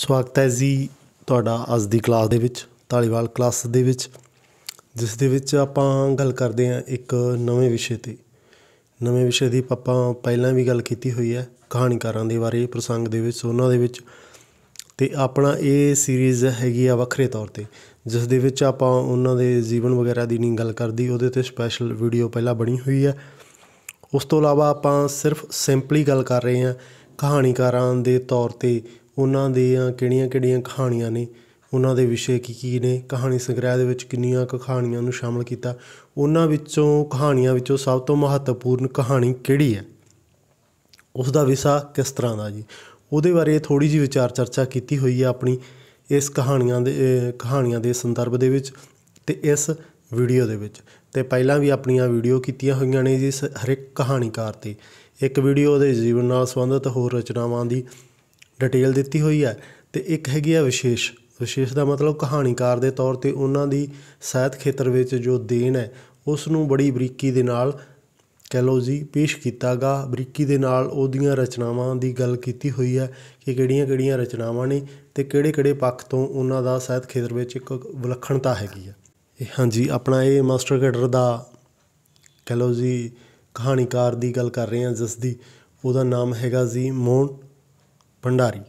ਸਵਾਗਤ ਹੈ ਜੀ ਤੁਹਾਡਾ ਅੱਜ ਦੀ ਕਲਾਸ ਦੇ ਵਿੱਚ ਢਾਲੀਵਾਲ ਕਲਾਸ ਦੇ ਵਿੱਚ ਜਿਸ ਦੇ ਵਿੱਚ ਆਪਾਂ ਗੱਲ ਕਰਦੇ ਹਾਂ ਇੱਕ ਨਵੇਂ ਵਿਸ਼ੇ ਤੇ ਨਵੇਂ ਵਿਸ਼ੇ ਦੀ ਆਪਾਂ ਪਹਿਲਾਂ ਵੀ ਗੱਲ ਕੀਤੀ ਹੋਈ ਹੈ ਕਹਾਣੀਕਾਰਾਂ ਦੇ ਬਾਰੇ ਪ੍ਰਸੰਗ ਦੇ ਵਿੱਚ ਉਹਨਾਂ ਦੇ ਵਿੱਚ ਤੇ ਆਪਣਾ ਇਹ ਸੀਰੀਜ਼ ਹੈਗੀ ਆ ਵੱਖਰੇ ਤੌਰ ਤੇ ਜਿਸ ਦੇ ਵਿੱਚ ਆਪਾਂ ਉਹਨਾਂ ਦੇ ਜੀਵਨ ਵਗੈਰਾ ਦੀ ਨਹੀਂ ਗੱਲ ਕਰਦੀ ਉਹਦੇ ਤੇ ਸਪੈਸ਼ਲ ਵੀਡੀਓ ਪਹਿਲਾਂ ਬਣੀ ਹੋਈ ਹੈ ਉਸ ਤੋਂ ਇਲਾਵਾ ਆਪਾਂ ਸਿਰਫ ਸਿੰਪਲੀ ਗੱਲ ਕਰ ਰਹੇ ਹਾਂ ਕਹਾਣੀਕਾਰਾਂ ਦੇ ਤੌਰ ਤੇ ਉਹਨਾਂ ਦੀਆਂ ਕਿਹੜੀਆਂ ਕਿਹੜੀਆਂ ਕਹਾਣੀਆਂ ਨੇ ਉਹਨਾਂ ਦੇ ਵਿਸ਼ੇ ਕੀ ਕੀ ਨੇ ਕਹਾਣੀ ਸੰਗ੍ਰਹਿ ਦੇ ਵਿੱਚ ਕਿੰਨੀਆਂ ਕੁ ਕਹਾਣੀਆਂ ਨੂੰ ਸ਼ਾਮਲ ਕੀਤਾ ਉਹਨਾਂ ਵਿੱਚੋਂ ਕਹਾਣੀਆਂ ਵਿੱਚੋਂ ਸਭ ਤੋਂ ਮਹੱਤਵਪੂਰਨ ਕਹਾਣੀ ਕਿਹੜੀ ਹੈ ਉਸ ਦਾ ਵਿਸ਼ਾ ਕਿਸ ਤਰ੍ਹਾਂ ਦਾ ਜੀ ਉਹਦੇ ਬਾਰੇ ਥੋੜੀ ਜੀ ਵਿਚਾਰ ਚਰਚਾ ਕੀਤੀ ਹੋਈ ਹੈ ਆਪਣੀ ਇਸ ਕਹਾਣੀਆਂ ਦੇ ਕਹਾਣੀਆਂ ਦੇ ਸੰਦਰਭ ਦੇ ਵਿੱਚ ਤੇ ਇਸ ਵੀਡੀਓ ਦੇ ਵਿੱਚ ਤੇ ਪਹਿਲਾਂ ਵੀ ਆਪਣੀਆਂ ਵੀਡੀਓ ਕੀਤੀਆਂ ਹੋਈਆਂ ਨੇ ਜੀ ਹਰ ਇੱਕ ਕਹਾਣੀਕਾਰ ਤੇ ਇੱਕ ਵੀਡੀਓ ਦੇ ਜੀਵਨ ਨਾਲ ਸੰਬੰਧਿਤ ਹੋਰ ਰਚਨਾਵਾਂ ਦੀ ਡਿਟੇਲ ਦਿੱਤੀ ਹੋਈ ਹੈ ਤੇ ਇੱਕ ਹੈਗੀ ਆ ਵਿਸ਼ੇਸ਼ ਵਿਸ਼ੇਸ਼ ਦਾ ਮਤਲਬ ਕਹਾਣੀਕਾਰ ਦੇ ਤੌਰ ਤੇ ਉਹਨਾਂ ਦੀ ਸਾਹਿਤ ਖੇਤਰ ਵਿੱਚ ਜੋ ਦੇਣ ਹੈ ਉਸ ਨੂੰ ਬੜੀ ਬਰੀਕੀ ਦੇ ਨਾਲ ਕਹਿ ਲਓ ਜੀ ਪੇਸ਼ ਕੀਤਾਗਾ ਬਰੀਕੀ ਦੇ ਨਾਲ ਉਹਦੀਆਂ ਰਚਨਾਵਾਂ ਦੀ ਗੱਲ ਕੀਤੀ ਹੋਈ ਹੈ ਕਿ ਕਿਹੜੀਆਂ-ਕਿਹੜੀਆਂ ਰਚਨਾਵਾਂ ਨੇ ਤੇ ਕਿਹੜੇ-ਕਿਹੜੇ ਪੱਖ ਤੋਂ ਉਹਨਾਂ ਦਾ ਸਾਹਿਤ ਖੇਤਰ ਵਿੱਚ ਇੱਕ ਵਿਲੱਖਣਤਾ ਹੈਗੀ ਆ ਇਹ ਹਾਂਜੀ ਆਪਣਾ ਇਹ ਮਾਸਟਰ ਕੈਡਰ ਦਾ ਕਹਿ ਲਓ ਜੀ ਕਹਾਣੀਕਾਰ ਦੀ ਗੱਲ ਕਰ ਰਹੇ ਹਾਂ ਜਿਸ ਦੀ ਉਹਦਾ ਨਾਮ ਹੈਗਾ ਜੀ ਮੋਨ ਭੰਡਾਰੀ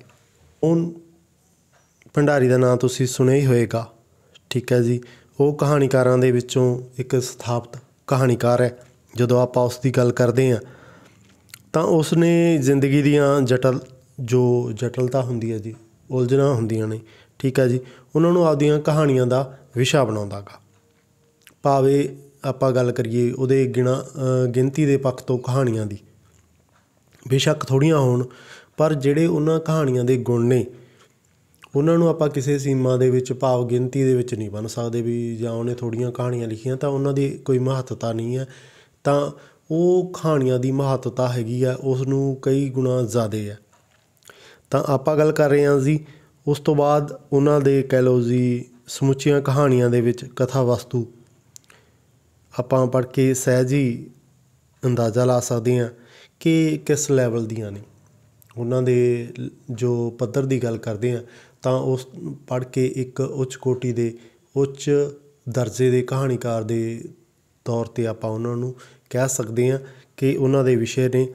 ਉਹ ਭੰਡਾਰੀ ਦਾ ਨਾਮ ਤੁਸੀਂ ਸੁਣਿਆ ਹੀ ਹੋਏਗਾ ਠੀਕ ਹੈ ਜੀ ਉਹ ਕਹਾਣੀਕਾਰਾਂ ਦੇ ਵਿੱਚੋਂ ਇੱਕ ਸਥਾਪਿਤ ਕਹਾਣੀਕਾਰ ਹੈ ਜਦੋਂ ਆਪਾਂ ਉਸ ਦੀ ਗੱਲ ਕਰਦੇ ਹਾਂ ਤਾਂ ਉਸ ਨੇ ਜ਼ਿੰਦਗੀ ਦੀਆਂ ਜਟਲ ਜੋ ਜਟਲਤਾ ਹੁੰਦੀ ਹੈ ਜੀ ਉਲਝਣਾ ਹੁੰਦੀਆਂ ਨੇ ਠੀਕ ਹੈ ਜੀ ਉਹਨਾਂ ਨੂੰ ਆਪਦੀਆਂ ਕਹਾਣੀਆਂ ਦਾ ਵਿਸ਼ਾ ਬਣਾਉਂਦਾਗਾ ਭਾਵੇਂ ਆਪਾਂ ਗੱਲ ਕਰੀਏ ਉਹਦੇ ਗਿਣਾ ਗਿਣਤੀ ਦੇ ਪੱਖ ਤੋਂ ਕਹਾਣੀਆਂ ਦੀ ਬੇਸ਼ੱਕ ਥੋੜੀਆਂ ਹੋਣ ਪਰ ਜਿਹੜੇ ਉਹਨਾਂ ਕਹਾਣੀਆਂ ਦੇ ਗੁਣ ਨੇ ਉਹਨਾਂ ਨੂੰ ਆਪਾਂ ਕਿਸੇ ਸੀਮਾ ਦੇ ਵਿੱਚ ਭਾਵ ਗਿਣਤੀ ਦੇ ਵਿੱਚ ਨਹੀਂ ਬਣ ਸਕਦੇ ਵੀ ਜਾਂ ਉਹਨੇ ਥੋੜੀਆਂ ਕਹਾਣੀਆਂ ਲਿਖੀਆਂ ਤਾਂ ਉਹਨਾਂ ਦੀ ਕੋਈ ਮਹੱਤਤਾ ਨਹੀਂ ਹੈ ਤਾਂ ਉਹ ਕਹਾਣੀਆਂ ਦੀ ਮਹੱਤਤਾ ਹੈਗੀ ਆ ਉਸ ਨੂੰ ਕਈ ਗੁਣਾ ਜ਼ਿਆਦੇ ਆ ਤਾਂ ਆਪਾਂ ਗੱਲ ਕਰ ਰਹੇ ਹਾਂ ਜੀ ਉਸ ਤੋਂ ਬਾਅਦ ਉਹਨਾਂ ਦੇ ਕਹਿ ਲਓ ਜੀ ਸਮੁੱਚੀਆਂ ਕਹਾਣੀਆਂ ਦੇ ਵਿੱਚ ਕਥਾ ਵਸਤੂ ਆਪਾਂ ਪੜ ਕੇ ਸਹਿਜ ਹੀ ਅੰਦਾਜ਼ਾ ਲਾ ਸਕਦੇ ਹਾਂ ਕਿ ਕਿਸ ਲੈਵਲ ਦੀਆਂ ਨੇ ਉਹਨਾਂ ਦੇ ਜੋ ਪੱਧਰ ਦੀ ਗੱਲ ਕਰਦੇ ਆ ਤਾਂ ਉਸ ਪੜ੍ਹ ਕੇ ਇੱਕ ਉੱਚ ਕੋਟੀ ਦੇ ਉੱਚ ਦਰਜੇ ਦੇ ਕਹਾਣੀਕਾਰ ਦੇ ਤੌਰ ਤੇ ਆਪਾਂ ਉਹਨਾਂ ਨੂੰ ਕਹਿ ਸਕਦੇ ਆ ਕਿ ਉਹਨਾਂ ਦੇ ਵਿਸ਼ੇ ਨੇ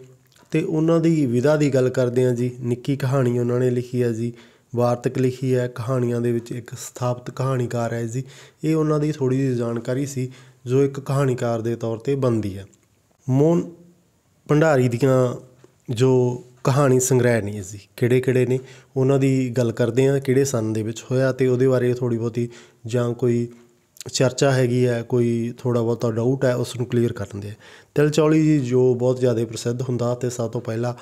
ਤੇ ਉਹਨਾਂ ਦੀ ਵਿਦਾ ਦੀ ਗੱਲ ਕਰਦੇ ਆ ਜੀ ਨਿੱਕੀ ਕਹਾਣੀ ਉਹਨਾਂ ਨੇ ਲਿਖੀ ਆ ਜੀ ਵਾਰਤਕ ਲਿਖੀ ਹੈ ਕਹਾਣੀਆਂ ਦੇ ਵਿੱਚ ਇੱਕ ਸਥਾਪਿਤ ਕਹਾਣੀਕਾਰ ਹੈ ਜੀ ਇਹ ਉਹਨਾਂ ਦੀ ਥੋੜੀ ਜਿਹੀ ਜਾਣਕਾਰੀ ਸੀ ਜੋ ਇੱਕ ਕਹਾਣੀਕਾਰ ਦੇ ਤੌਰ ਤੇ ਬੰਦੀ ਹੈ ਮੋਨ ਭੰਡਾਰੀ ਦੀਆਂ ਜੋ ਕਹਾਣੀ ਸੰਗ੍ਰਹਿ ਨਹੀਂ ਇਸ ਕਿਹੜੇ ਕਿਹੜੇ ਨੇ ਉਹਨਾਂ ਦੀ ਗੱਲ ਕਰਦੇ ਆ ਕਿਹੜੇ ਸੰਨ ਦੇ ਵਿੱਚ ਹੋਇਆ ਤੇ ਉਹਦੇ ਬਾਰੇ ਥੋੜੀ ਬਹੁਤੀ ਜਾਂ ਕੋਈ ਚਰਚਾ ਹੈਗੀ ਹੈ ਕੋਈ ਥੋੜਾ ਬਹੁਤਾ ਡਾਊਟ ਹੈ ਉਸ ਨੂੰ ਕਲੀਅਰ ਕਰਨ ਆ ਤਿਲ ਚੌਲੀ ਜੀ ਜੋ ਬਹੁਤ ਜ਼ਿਆਦਾ ਪ੍ਰਸਿੱਧ ਹੁੰਦਾ ਤੇ ਸਭ ਤੋਂ ਪਹਿਲਾਂ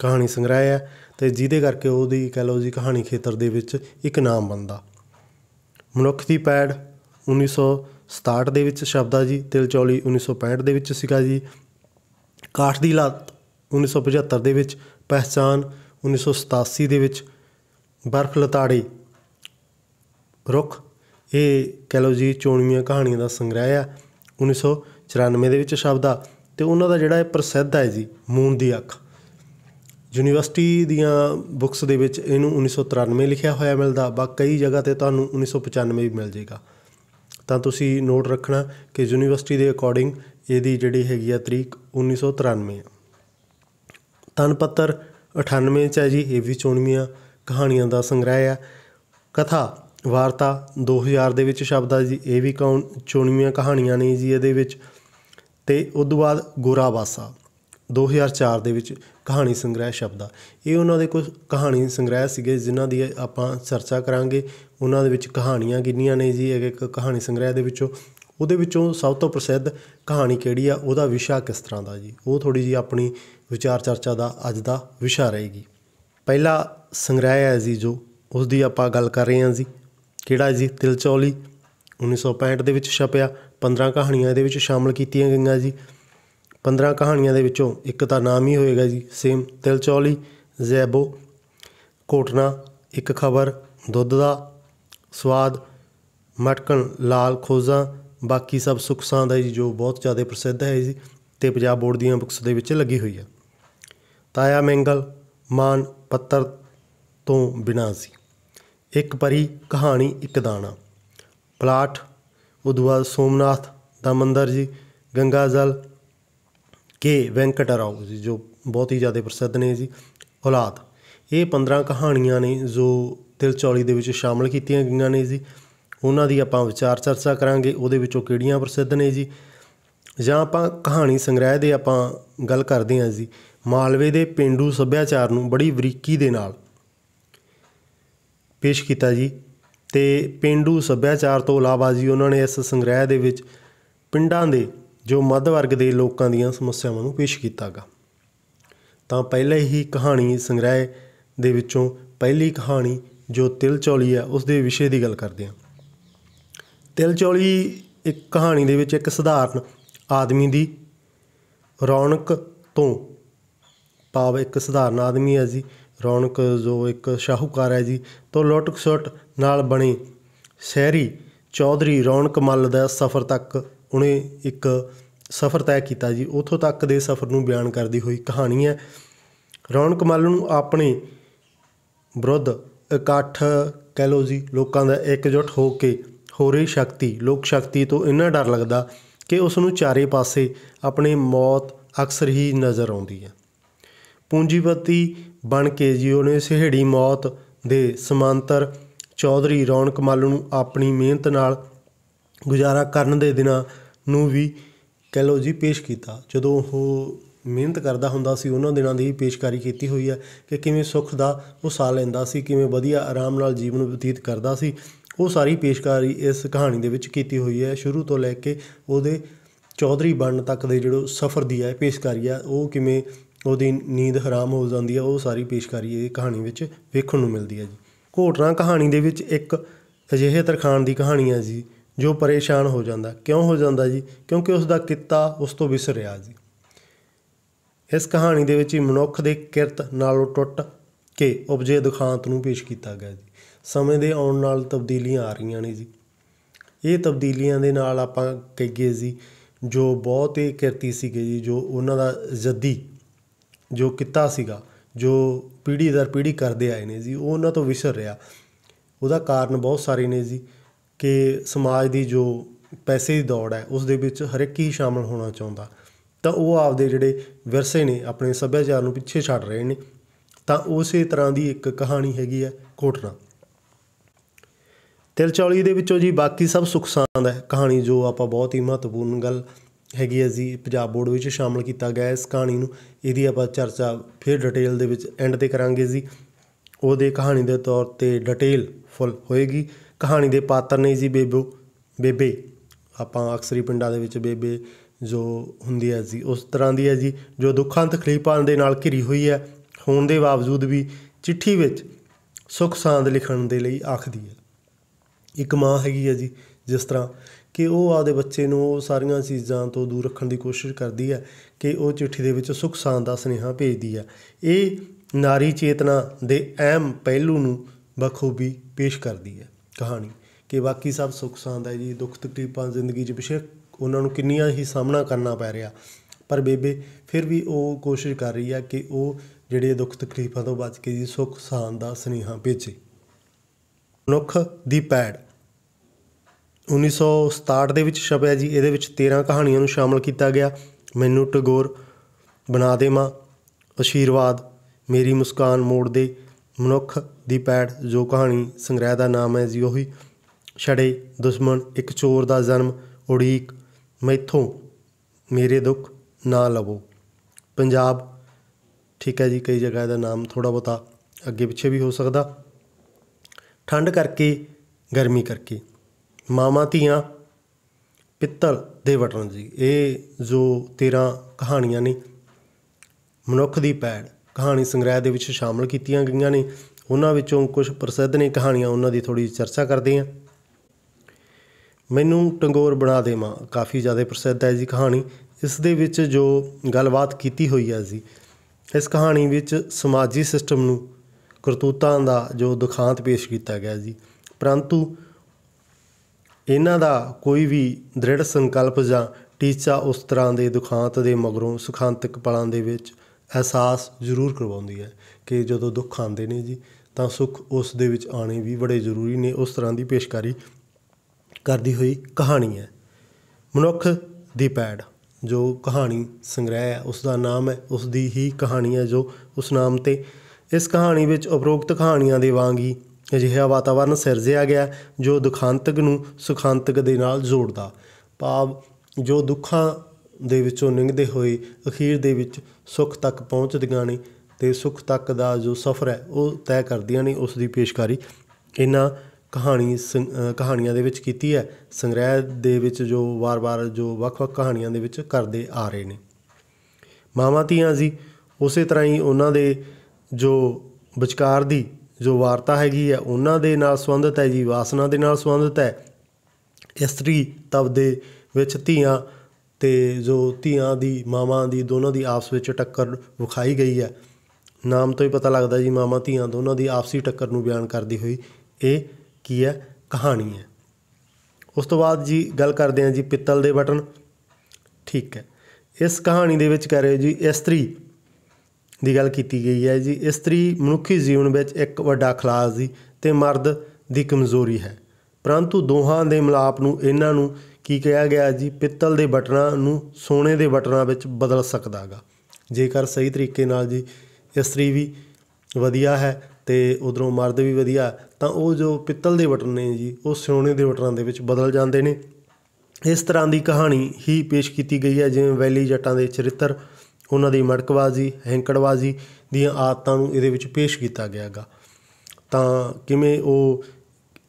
ਕਹਾਣੀ ਸੰਗ੍ਰਹਿ ਹੈ ਤੇ ਜਿਹਦੇ ਕਰਕੇ ਉਹਦੀ ਕਹ ਲਓ ਜੀ ਕਹਾਣੀ ਖੇਤਰ ਦੇ ਵਿੱਚ ਇੱਕ ਨਾਮ ਬਣਦਾ ਮਨੁੱਖ ਦੀ ਪੈੜ 1967 ਦੇ ਵਿੱਚ ਸ਼ਬਦਾ ਜੀ ਤਿਲ ਚੌਲੀ 1965 ਦੇ ਵਿੱਚ ਸੀਗਾ ਜੀ ਕਾਠ ਦੀ ਲਾਤ 1975 ਦੇ ਵਿੱਚ ਪਹਿਚਾਨ 1987 ਦੇ ਵਿੱਚ ਬਰਫ਼ ਲਤਾੜੇ ਰੁੱਖ ਇਹ ਕੈਲੋਜੀ ਚੋਣੀਆਂ ਕਹਾਣੀਆਂ ਦਾ ਸੰਗ੍ਰਹਿ ਆ 1994 ਦੇ ਵਿੱਚ ਸ਼ਬਦ ਆ ਤੇ ਉਹਨਾਂ ਦਾ ਜਿਹੜਾ ਇਹ ਪ੍ਰਸਿੱਧ ਹੈ ਜੀ ਮੂਨ ਦੀ ਅੱਖ ਯੂਨੀਵਰਸਿਟੀ ਦੀਆਂ ਬੁੱਕਸ ਦੇ ਵਿੱਚ ਇਹਨੂੰ 1993 ਲਿਖਿਆ ਹੋਇਆ ਮਿਲਦਾ ਬਾ ਕਈ ਜਗ੍ਹਾ ਤੇ ਤੁਹਾਨੂੰ 1995 ਵੀ ਮਿਲ ਜੇਗਾ ਤਾਂ ਤੁਸੀਂ ਨੋਟ ਰੱਖਣਾ ਕਿ ਯੂਨੀਵਰਸਿਟੀ ਦੇ ਅਕੋਰਡਿੰਗ ਇਹਦੀ ਜਿਹੜੀ ਹੈਗੀ ਆ ਤਰੀਕ 1993 ਹੈ ਤਨ ਪੱਤਰ 98 ਚ ਹੈ ਜੀ ਇਹ ਵੀ ਚੋਣਵੀਆਂ ਕਹਾਣੀਆਂ ਦਾ ਸੰਗ੍ਰਹਿ ਆ ਕਥਾ ਵਾਰਤਾ 2000 ਦੇ ਵਿੱਚ ਸ਼ਬਦ ਜੀ ਇਹ ਵੀ ਕੌਣ ਚੋਣਵੀਆਂ ਕਹਾਣੀਆਂ ਨੇ ਜੀ ਇਹਦੇ ਵਿੱਚ ਤੇ ਉਸ ਤੋਂ ਬਾਅਦ ਗੋਰਾਵਾਸਾ 2004 ਦੇ ਵਿੱਚ ਕਹਾਣੀ ਸੰਗ੍ਰਹਿ ਸ਼ਬਦ ਇਹ ਉਹਨਾਂ ਦੇ ਕੁਝ ਕਹਾਣੀ ਸੰਗ੍ਰਹਿ ਸੀਗੇ ਜਿਨ੍ਹਾਂ ਦੀ ਆਪਾਂ ਚਰਚਾ ਕਰਾਂਗੇ ਉਹਨਾਂ ਦੇ ਵਿੱਚ ਕਹਾਣੀਆਂ ਕਿੰਨੀਆਂ ਨੇ ਜੀ ਇੱਕ ਇੱਕ ਕਹਾਣੀ ਸੰਗ੍ਰਹਿ ਦੇ ਵਿੱਚੋਂ ਉਹਦੇ ਵਿੱਚੋਂ ਸਭ ਤੋਂ ਪ੍ਰਸਿੱਧ ਕਹਾਣੀ ਕਿਹੜੀ ਆ ਉਹਦਾ ਵਿਸ਼ਾ ਕਿਸ ਤਰ੍ਹਾਂ ਦਾ ਜੀ ਉਹ ਥੋੜੀ ਜੀ ਆਪਣੀ ਵਿਚਾਰ ਚਰਚਾ ਦਾ ਅੱਜ ਦਾ ਵਿਸ਼ਾ ਰਹੇਗੀ ਪਹਿਲਾ ਸੰਗ੍ਰਹਿ ਹੈ ਜੀ ਜੋ ਉਸ ਦੀ ਆਪਾਂ ਗੱਲ ਕਰ ਰਹੇ ਹਾਂ ਜੀ ਕਿਹੜਾ ਜੀ ਤਿਲਚੌਲੀ 1965 ਦੇ ਵਿੱਚ ਛਪਿਆ 15 ਕਹਾਣੀਆਂ ਦੇ ਵਿੱਚ ਸ਼ਾਮਲ ਕੀਤੀਆਂ ਗਈਆਂ ਜੀ 15 ਕਹਾਣੀਆਂ ਦੇ ਵਿੱਚੋਂ ਇੱਕ ਤਾਂ ਨਾਮ ਹੀ ਹੋਏਗਾ ਜੀ ਸੇਮ ਤਿਲਚੌਲੀ ਜ਼ੈਬੋ ਕੋਟਨਾ ਇੱਕ ਖਬਰ ਦੁੱਧ ਦਾ ਸਵਾਦ ਮਟਕਣ ਲਾਲ ਖੋਜ਼ਾਂ ਬਾਕੀ ਸਭ ਸੁਖਸਾਂ ਦਾ ਜੀ ਜੋ ਬਹੁਤ ਜ਼ਿਆਦਾ ਪ੍ਰਸਿੱਧ ਹੈ ਜੀ ਤੇ ਪੰਜਾਬ ਬੋਰਡ ਦੀਆਂ ਬੁੱਕਸ ਦੇ ਵਿੱਚ ਲੱਗੀ ਹੋਈ ਹੈ ਤਾਇਆ ਮੰਗਲ ਮਾਨ ਪੱਤਰ ਤੋਂ ਬਿਨਾ ਸੀ ਇੱਕ ਪਰੀ ਕਹਾਣੀ ਇੱਕ ਦਾਣਾ ਪਲਾਟ ਉਦਵਾ ਸੋਮਨਾਥ ਦਾ ਮੰਦਰ ਜੀ ਗੰਗਾ ਜਲ ਕੇ ਵੈਂਕਟਰਾਉ ਜੀ ਜੋ ਬਹੁਤ ਹੀ ਜ਼ਿਆਦਾ ਪ੍ਰਸਿੱਧ ਨੇ ਜੀ ਔਲਾਦ ਇਹ 15 ਕਹਾਣੀਆਂ ਨੇ ਜੋ ਤਿਲਚੌਲੀ ਦੇ ਵਿੱਚ ਸ਼ਾਮਲ ਕੀਤੀਆਂ ਗਈਆਂ ਨੇ ਜੀ ਉਹਨਾਂ ਦੀ ਆਪਾਂ ਵਿਚਾਰ ਚਰਚਾ ਕਰਾਂਗੇ ਉਹਦੇ ਵਿੱਚੋਂ ਕਿਹੜੀਆਂ ਪ੍ਰਸਿੱਧ ਨੇ ਜੀ ਜਾਂ ਆਪਾਂ ਕਹਾਣੀ ਸੰਗ੍ਰਹਿ ਦੇ ਆਪਾਂ ਗੱਲ ਕਰਦੇ ਹਾਂ ਜੀ ਮਾਲਵੇ ਦੇ ਪਿੰਡੂ ਸੱਭਿਆਚਾਰ ਨੂੰ ਬੜੀ ਬਰੀਕੀ ਦੇ ਨਾਲ ਪੇਸ਼ ਕੀਤਾ ਜੀ ਤੇ ਪਿੰਡੂ ਸੱਭਿਆਚਾਰ ਤੋਂ ਇਲਾਵਾ ਜੀ ਉਹਨਾਂ ਨੇ ਇਸ ਸੰਗ੍ਰਹਿ ਦੇ ਵਿੱਚ ਪਿੰਡਾਂ ਦੇ ਜੋ ਮੱਧ ਵਰਗ ਦੇ ਲੋਕਾਂ ਦੀਆਂ ਸਮੱਸਿਆਵਾਂ ਨੂੰ ਪੇਸ਼ ਕੀਤਾਗਾ ਤਾਂ ਪਹਿਲੇ ਹੀ ਕਹਾਣੀ ਸੰਗ੍ਰਹਿ ਦੇ ਵਿੱਚੋਂ ਪਹਿਲੀ ਕਹਾਣੀ ਜੋ ਤਿਲ ਚੌਲੀ ਹੈ ਉਸ ਦੇ ਵਿਸ਼ੇ ਦੀ ਗੱਲ ਕਰਦੇ ਹਾਂ ਤਿਲ ਚੌਲੀ ਇੱਕ ਕਹਾਣੀ ਦੇ ਵਿੱਚ ਇੱਕ ਸਧਾਰਨ ਆਦਮੀ ਦੀ ਰੌਣਕ ਤੋਂ ਭਾਵ ਇੱਕ ਸਧਾਰਨ ਆਦਮੀ ਹੈ ਜੀ ਰੌਣਕ ਜੋ ਇੱਕ ਸ਼ਾਹੂਕਾਰ ਹੈ ਜੀ ਤੋਂ ਲੋਟਕ ਸ਼ਾਟ ਨਾਲ ਬਣੀ ਸ਼ਹਿਰੀ ਚੌਧਰੀ ਰੌਣਕ ਮੱਲ ਦਾ ਸਫ਼ਰ ਤੱਕ ਉਹਨੇ ਇੱਕ ਸਫ਼ਰ ਤੈਅ ਕੀਤਾ ਜੀ ਉਥੋਂ ਤੱਕ ਦੇ ਸਫ਼ਰ ਨੂੰ ਬਿਆਨ ਕਰਦੀ ਹੋਈ ਕਹਾਣੀ ਹੈ ਰੌਣਕ ਮੱਲ ਨੂੰ ਆਪਣੇ ਵਿਰੁੱਧ ਇਕੱਠ ਕਹਿ ਲੋ ਜੀ ਲੋਕਾਂ ਦਾ ਇਕਜੁੱਟ ਹੋ ਕੇ ਹੋ ਰਹੀ ਸ਼ਕਤੀ ਲੋਕ ਸ਼ਕਤੀ ਤੋਂ ਇੰਨਾ ਡਰ ਲੱਗਦਾ ਕਿ ਉਸ ਨੂੰ ਚਾਰੇ ਪਾਸੇ ਆਪਣੇ ਮੌਤ ਅਕਸਰ ਹੀ ਨਜ਼ਰ ਆਉਂਦੀ ਹੈ ਪੂੰਜੀਪਤੀ ਬਣ ਕੇ ਜੀ ਉਹਨੇ ਸਿਹੜੀ ਮੌਤ ਦੇ ਸਮਾਂਤਰ ਚੌਧਰੀ ਰੌਣਕ ਮੱਲ ਨੂੰ ਆਪਣੀ ਮਿਹਨਤ ਨਾਲ ਗੁਜ਼ਾਰਾ ਕਰਨ ਦੇ ਦਿਨਾਂ ਨੂੰ ਵੀ ਕਹਿ ਲੋ ਜੀ ਪੇਸ਼ ਕੀਤਾ ਜਦੋਂ ਉਹ ਮਿਹਨਤ ਕਰਦਾ ਹੁੰਦਾ ਸੀ ਉਹਨਾਂ ਦਿਨਾਂ ਦੀ ਪੇਸ਼ਕਾਰੀ ਕੀਤੀ ਹੋਈ ਹੈ ਕਿ ਕਿਵੇਂ ਸੁੱਖ ਦਾ ਉਹ ਸਾਹ ਲੈਂਦਾ ਸੀ ਕਿਵੇਂ ਵਧੀਆ ਆਰਾਮ ਨਾਲ ਜੀਵਨ ਬਤੀਤ ਕਰਦਾ ਸੀ ਉਹ ਸਾਰੀ ਪੇਸ਼ਕਾਰੀ ਇਸ ਕਹਾਣੀ ਦੇ ਵਿੱਚ ਕੀਤੀ ਹੋਈ ਹੈ ਸ਼ੁਰੂ ਤੋਂ ਲੈ ਕੇ ਉਹਦੇ ਚੌਧਰੀ ਬਣਨ ਤੱਕ ਦੇ ਜਿਹੜੋ ਸਫ਼ਰ ਦੀ ਹੈ ਪੇਸ਼ਕਾਰੀ ਆ ਉਹ ਕਿਵੇਂ ਉਹਦੀ ਨੀਂਦ ਹਰਾਮ ਹੋ ਜਾਂਦੀ ਹੈ ਉਹ ਸਾਰੀ ਪੇਸ਼ਕਾਰੀ ਇਹ ਕਹਾਣੀ ਵਿੱਚ ਵੇਖਣ ਨੂੰ ਮਿਲਦੀ ਹੈ ਜੀ ਘੋਟਰਾ ਕਹਾਣੀ ਦੇ ਵਿੱਚ ਇੱਕ ਅਜਿਹੇ ਤਰਖਾਨ ਦੀ ਕਹਾਣੀ ਹੈ ਜੀ ਜੋ ਪਰੇਸ਼ਾਨ ਹੋ ਜਾਂਦਾ ਕਿਉਂ ਹੋ ਜਾਂਦਾ ਜੀ ਕਿਉਂਕਿ ਉਸ ਦਾ ਕਿੱਤਾ ਉਸ ਤੋਂ ਵਿਸਰ ਰਿਹਾ ਜੀ ਇਸ ਕਹਾਣੀ ਦੇ ਵਿੱਚ ਹੀ ਮਨੁੱਖ ਦੇ ਕਿਰਤ ਨਾਲੋਂ ਟੁੱਟ ਕੇ ਉਪਜੇ ਦੁਖਾਂਤ ਨੂੰ ਪੇਸ਼ ਕੀਤਾ ਗਿਆ ਜੀ ਸਮੇਂ ਦੇ ਆਉਣ ਨਾਲ ਤਬਦੀਲੀਆਂ ਆ ਰਹੀਆਂ ਨੇ ਜੀ ਇਹ ਤਬਦੀਲੀਆਂ ਦੇ ਨਾਲ ਆਪਾਂ ਕਹੀਏ ਜੀ ਜੋ ਬਹੁਤ ਹੀ ਕਿਰਤੀ ਸੀਗੇ ਜੀ ਜੋ ਉਹਨਾਂ ਦਾ ਜੱਦੀ ਜੋ ਕੀਤਾ ਸੀਗਾ ਜੋ ਪੀੜੀ ਦਰ ਪੀੜੀ ਕਰਦੇ ਆਏ ਨੇ ਜੀ ਉਹ ਉਹਨਾਂ ਤੋਂ ਵਿਸਰ ਰਿਹਾ ਉਹਦਾ ਕਾਰਨ ਬਹੁਤ ਸਾਰੇ ਨੇ ਜੀ ਕਿ ਸਮਾਜ ਦੀ ਜੋ ਪੈਸੇ ਦੀ ਦੌੜ ਹੈ ਉਸ ਦੇ ਵਿੱਚ ਹਰ ਇੱਕ ਹੀ ਸ਼ਾਮਲ ਹੋਣਾ ਚਾਹੁੰਦਾ ਤਾਂ ਉਹ ਆਪਦੇ ਜਿਹੜੇ ਵਿਰਸੇ ਨੇ ਆਪਣੇ ਸੱਭਿਆਚਾਰ ਨੂੰ ਪਿੱਛੇ ਛੱਡ ਰਹੇ ਨੇ ਤਾਂ ਉਸੇ ਤਰ੍ਹਾਂ ਦੀ ਇੱਕ ਕਹਾਣੀ ਹੈਗੀ ਹੈ ਕੋਟਰਾ ਤਿਲਚੌਲੀ ਦੇ ਵਿੱਚੋਂ ਜੀ ਬਾਕੀ ਸਭ ਸੁਖਸਾਂਦ ਹੈ ਕਹਾਣੀ ਜੋ ਆਪਾਂ ਬਹੁਤ ਹੀ ਮਹੱਤਵਪੂਰਨ ਗੱਲ ਹੈਗੀ ਹੈ ਜੀ ਪੰਜਾਬ ਬੋਰਡ ਵਿੱਚ ਸ਼ਾਮਲ ਕੀਤਾ ਗਿਆ ਇਸ ਕਹਾਣੀ ਨੂੰ ਇਹਦੀ ਆਪਾਂ ਚਰਚਾ ਫਿਰ ਡਿਟੇਲ ਦੇ ਵਿੱਚ ਐਂਡ ਤੇ ਕਰਾਂਗੇ ਜੀ ਉਹਦੇ ਕਹਾਣੀ ਦੇ ਤੌਰ ਤੇ ਡਿਟੇਲ ਫੁੱਲ ਹੋਏਗੀ ਕਹਾਣੀ ਦੇ ਪਾਤਰ ਨੇ ਜੀ ਬੇਬੋ ਬੇਬੇ ਆਪਾਂ ਅਕਸਰੀ ਪਿੰਡਾਂ ਦੇ ਵਿੱਚ ਬੇਬੇ ਜੋ ਹੁੰਦੀ ਹੈ ਜੀ ਉਸ ਤਰ੍ਹਾਂ ਦੀ ਹੈ ਜੀ ਜੋ ਦੁੱਖਾਂ ਤਕਲੀਫਾਂ ਦੇ ਨਾਲ ਘਿਰੀ ਹੋਈ ਹੈ ਹੋਣ ਦੇ ਬਾਵਜੂਦ ਵੀ ਚਿੱਠੀ ਵਿੱਚ ਸੁਖ ਸਾਂਦ ਲਿਖਣ ਦੇ ਲਈ ਆਖਦੀ ਹੈ ਇੱਕ ਮਾਂ ਹੈਗੀ ਹੈ ਜੀ ਜਿਸ ਤਰ੍ਹਾਂ ਕਿ ਉਹ ਆਪਦੇ ਬੱਚੇ ਨੂੰ ਉਹ ਸਾਰੀਆਂ ਚੀਜ਼ਾਂ ਤੋਂ ਦੂਰ ਰੱਖਣ ਦੀ ਕੋਸ਼ਿਸ਼ ਕਰਦੀ ਹੈ ਕਿ ਉਹ ਚਿੱਠੀ ਦੇ ਵਿੱਚ ਸੁਖ ਸਾਂਦ ਦਾ ਸੁਨੇਹਾ ਭੇਜਦੀ ਹੈ ਇਹ ਨਾਰੀ ਚੇਤਨਾ ਦੇ ਅਹਿਮ ਪਹਿਲੂ ਨੂੰ ਬਖੂਬੀ ਪੇਸ਼ ਕਰਦੀ ਹੈ ਕਹਾਣੀ ਕਿ ਬਾਕੀ ਸਭ ਸੁਖ ਸਾਂਦ ਹੈ ਜੀ ਦੁੱਖ ਤਕਲੀਫਾਂ ਜ਼ਿੰਦਗੀ 'ਚ ਪਿਛੇ ਉਹਨਾਂ ਨੂੰ ਕਿੰਨੀਆਂ ਹੀ ਸਾਹਮਣਾ ਕਰਨਾ ਪੈ ਰਿਹਾ ਪਰ ਬੇਬੇ ਫਿਰ ਵੀ ਉਹ ਕੋਸ਼ਿਸ਼ ਕਰ ਰਹੀ ਹੈ ਕਿ ਉਹ ਜਿਹੜੇ ਦੁੱਖ ਤਕਲੀਫਾਂ ਤੋਂ ਬਚ ਕੇ ਜੀ ਸੁਖ ਸਾਂਦ ਦਾ ਸੁਨੇਹਾ ਭੇਜੇ ਮਨੁੱਖ ਦੀ ਪੈੜ 1967 ਦੇ ਵਿੱਚ ਛਪਿਆ ਜੀ ਇਹਦੇ ਵਿੱਚ 13 ਕਹਾਣੀਆਂ ਨੂੰ ਸ਼ਾਮਲ ਕੀਤਾ ਗਿਆ ਮੈਨੂੰ ਟਗੋਰ ਬਣਾ ਦੇ ਮਾਂ ਅਸ਼ੀਰਵਾਦ ਮੇਰੀ ਮੁਸਕਾਨ ਮੋੜ ਦੇ ਮਨੁੱਖ ਦੀ ਪੈੜ ਜੋ ਕਹਾਣੀ ਸੰਗ੍ਰਹਿ ਦਾ ਨਾਮ ਹੈ ਜੀ ਉਹੀ ਛੜੇ ਦੁਸ਼ਮਣ ਇੱਕ ਚੋਰ ਦਾ ਜਨਮ ਉੜੀਕ ਮੈਥੋਂ ਮੇਰੇ ਦੁੱਖ ਨਾ ਲਵੋ ਪੰਜਾਬ ਠੀਕ ਹੈ ਜੀ ਕਈ ਜਗ੍ਹਾ ਦਾ ਨਾਮ ਥੋੜਾ ਬਤਾ ਅੱਗੇ ਪਿੱਛੇ ਵੀ ਹੋ ਸਕਦਾ ਠੰਡ ਕਰਕੇ ਗਰਮੀ ਕਰਕੇ ਮਾਮਾ ਧੀਆਂ ਪਿੱਤਲ ਦੇ ਬਟਨ ਜੀ ਇਹ ਜੋ 13 ਕਹਾਣੀਆਂ ਨੇ ਮਨੁੱਖ ਦੀ ਪੈੜ ਕਹਾਣੀ ਸੰਗ੍ਰਹਿ ਦੇ ਵਿੱਚ ਸ਼ਾਮਲ ਕੀਤੀਆਂ ਗਈਆਂ ਨੇ ਉਹਨਾਂ ਵਿੱਚੋਂ ਕੁਝ ਪ੍ਰਸਿੱਧ ਨੇ ਕਹਾਣੀਆਂ ਉਹਨਾਂ ਦੀ ਥੋੜੀ ਚਰਚਾ ਕਰਦੇ ਹਾਂ ਮੈਨੂੰ ਟੰਗੋਰ ਬਣਾ ਦੇ ਮਾਂ ਕਾਫੀ ਜ਼ਿਆਦਾ ਪ੍ਰਸਿੱਧ ਹੈ ਜੀ ਕਹਾਣੀ ਇਸ ਦੇ ਵਿੱਚ ਜੋ ਗੱਲਬਾਤ ਕੀਤੀ ਹੋਈ ਹੈ ਜੀ ਇਸ ਕਹਾਣੀ ਵਿੱਚ ਸਮਾਜੀ ਸਿਸਟਮ ਨੂੰ ਕਰਤੂਤਾਂ ਦਾ ਜੋ ਦੁਖਾਂਤ ਪੇਸ਼ ਕੀਤਾ ਗਿਆ ਜੀ ਪਰੰਤੂ ਇਹਨਾਂ ਦਾ ਕੋਈ ਵੀ ਦ੍ਰਿੜ ਸੰਕਲਪ ਜਾਂ ਟੀਚਾ ਉਸ ਤਰ੍ਹਾਂ ਦੇ ਦੁਖਾਂਤ ਦੇ ਮਗਰੋਂ ਸੁਖਾਂਤਕ ਪਲਾਂ ਦੇ ਵਿੱਚ ਅਹਿਸਾਸ ਜ਼ਰੂਰ ਕਰਵਾਉਂਦੀ ਹੈ ਕਿ ਜਦੋਂ ਦੁੱਖ ਆਉਂਦੇ ਨੇ ਜੀ ਤਾਂ ਸੁੱਖ ਉਸ ਦੇ ਵਿੱਚ ਆਣੇ ਵੀ ਬੜੇ ਜ਼ਰੂਰੀ ਨੇ ਉਸ ਤਰ੍ਹਾਂ ਦੀ ਪੇਸ਼ਕਾਰੀ ਕਰਦੀ ਹੋਈ ਕਹਾਣੀ ਹੈ ਮਨੁੱਖ ਦੀ ਪੈੜ ਜੋ ਕਹਾਣੀ ਸੰਗ੍ਰਹਿ ਹੈ ਉਸ ਦਾ ਨਾਮ ਹੈ ਉਸ ਦੀ ਹੀ ਕਹਾਣੀ ਹੈ ਜੋ ਉਸ ਨਾਮ ਤੇ ਇਸ ਕਹਾਣੀ ਵਿੱਚ ਉਪਰੋਕਤ ਕਹਾਣੀਆਂ ਦੇ ਵਾਂਗ ਹੀ ਅਜਿਹਾ ਵਾਤਾਵਰਨ ਸਿਰਜਿਆ ਗਿਆ ਜੋ ਦੁਖਾਂਤਕ ਨੂੰ ਸੁਖਾਂਤਕ ਦੇ ਨਾਲ ਜੋੜਦਾ ਭਾਵ ਜੋ ਦੁੱਖਾਂ ਦੇ ਵਿੱਚੋਂ ਨਿੰਗਦੇ ਹੋਏ ਅਖੀਰ ਦੇ ਵਿੱਚ ਸੁੱਖ ਤੱਕ ਪਹੁੰਚਦੀਆਂ ਨੇ ਤੇ ਸੁੱਖ ਤੱਕ ਦਾ ਜੋ ਸਫ਼ਰ ਹੈ ਉਹ ਤੈਅ ਕਰਦੀਆਂ ਨੇ ਉਸ ਦੀ ਪੇਸ਼ਕਾਰੀ ਇਹਨਾਂ ਕਹਾਣੀ ਕਹਾਣੀਆਂ ਦੇ ਵਿੱਚ ਕੀਤੀ ਹੈ ਸੰਗ੍ਰਹਿ ਦੇ ਵਿੱਚ ਜੋ ਵਾਰ-ਵਾਰ ਜੋ ਵੱਖ-ਵੱਖ ਕਹਾਣੀਆਂ ਦੇ ਵਿੱਚ ਕਰਦੇ ਆ ਰਹੇ ਨੇ ਮਾਵਾਂ ਧੀਆਂ ਜੀ ਉਸੇ ਤਰ੍ਹਾਂ ਹੀ ਉਹਨਾਂ ਦੇ ਜੋ ਵਿਚਕਾਰ ਦੀ ਜੋ ਵਾਰਤਾ ਹੈਗੀ ਹੈ ਉਹਨਾਂ ਦੇ ਨਾਲ ਸੰਬੰਧਿਤ ਹੈ ਜੀ ਵਾਸਨਾ ਦੇ ਨਾਲ ਸੰਬੰਧਿਤ ਹੈ ਇਸਤਰੀ ਤਵ ਦੇ ਵਿੱਚ ਧੀਆਂ ਤੇ ਜੋ ਧੀਆਂ ਦੀ ਮਾਵਾਂ ਦੀ ਦੋਨਾਂ ਦੀ ਆਪਸ ਵਿੱਚ ਟੱਕਰ ਵਿਖਾਈ ਗਈ ਹੈ ਨਾਮ ਤੋਂ ਹੀ ਪਤਾ ਲੱਗਦਾ ਜੀ ਮਾਵਾਂ ਧੀਆਂ ਦੋਨਾਂ ਦੀ ਆਪਸੀ ਟੱਕਰ ਨੂੰ ਬਿਆਨ ਕਰਦੀ ਹੋਈ ਇਹ ਕੀ ਹੈ ਕਹਾਣੀ ਹੈ ਉਸ ਤੋਂ ਬਾਅਦ ਜੀ ਗੱਲ ਕਰਦੇ ਹਾਂ ਜੀ ਪਿੱਤਲ ਦੇ ਬਟਨ ਠੀਕ ਹੈ ਇਸ ਕਹਾਣੀ ਦੇ ਵਿੱਚ ਕਹ ਰਹੇ ਜੀ ਇਸਤਰੀ ਦੀ ਗੱਲ ਕੀਤੀ ਗਈ ਹੈ ਜੀ ਇਸਤਰੀ ਮਨੁੱਖੀ ਜੀਵਨ ਵਿੱਚ ਇੱਕ ਵੱਡਾ ਖਲਾਸ ਦੀ ਤੇ ਮਰਦ ਦੀ ਕਮਜ਼ੋਰੀ ਹੈ ਪਰੰਤੂ ਦੋਹਾਂ ਦੇ ਮਿਲਾਪ ਨੂੰ ਇਹਨਾਂ ਨੂੰ ਕੀ ਕਿਹਾ ਗਿਆ ਜੀ ਪਿੱਤਲ ਦੇ ਬਟਨਾਂ ਨੂੰ ਸੋਨੇ ਦੇ ਬਟਨਾਂ ਵਿੱਚ ਬਦਲ ਸਕਦਾਗਾ ਜੇਕਰ ਸਹੀ ਤਰੀਕੇ ਨਾਲ ਜੀ ਇਸਤਰੀ ਵੀ ਵਧੀਆ ਹੈ ਤੇ ਉਧਰੋਂ ਮਰਦ ਵੀ ਵਧੀਆ ਤਾਂ ਉਹ ਜੋ ਪਿੱਤਲ ਦੇ ਬਟਨ ਨੇ ਜੀ ਉਹ ਸੋਨੇ ਦੇ ਬਟਨਾਂ ਦੇ ਵਿੱਚ ਬਦਲ ਜਾਂਦੇ ਨੇ ਇਸ ਤਰ੍ਹਾਂ ਦੀ ਕਹਾਣੀ ਹੀ ਪੇਸ਼ ਕੀਤੀ ਗਈ ਹੈ ਜਿਵੇਂ ਵੈਲੀ ਜੱਟਾਂ ਦੇ ਚਰਿੱਤਰ ਉਹਨਾਂ ਦੀ ਮੜਕਵਾਜ਼ੀ ਹੈਂਕੜਵਾਜ਼ੀ ਦੀਆਂ ਆਦਤਾਂ ਨੂੰ ਇਹਦੇ ਵਿੱਚ ਪੇਸ਼ ਕੀਤਾ ਗਿਆ ਹੈਗਾ ਤਾਂ ਕਿਵੇਂ ਉਹ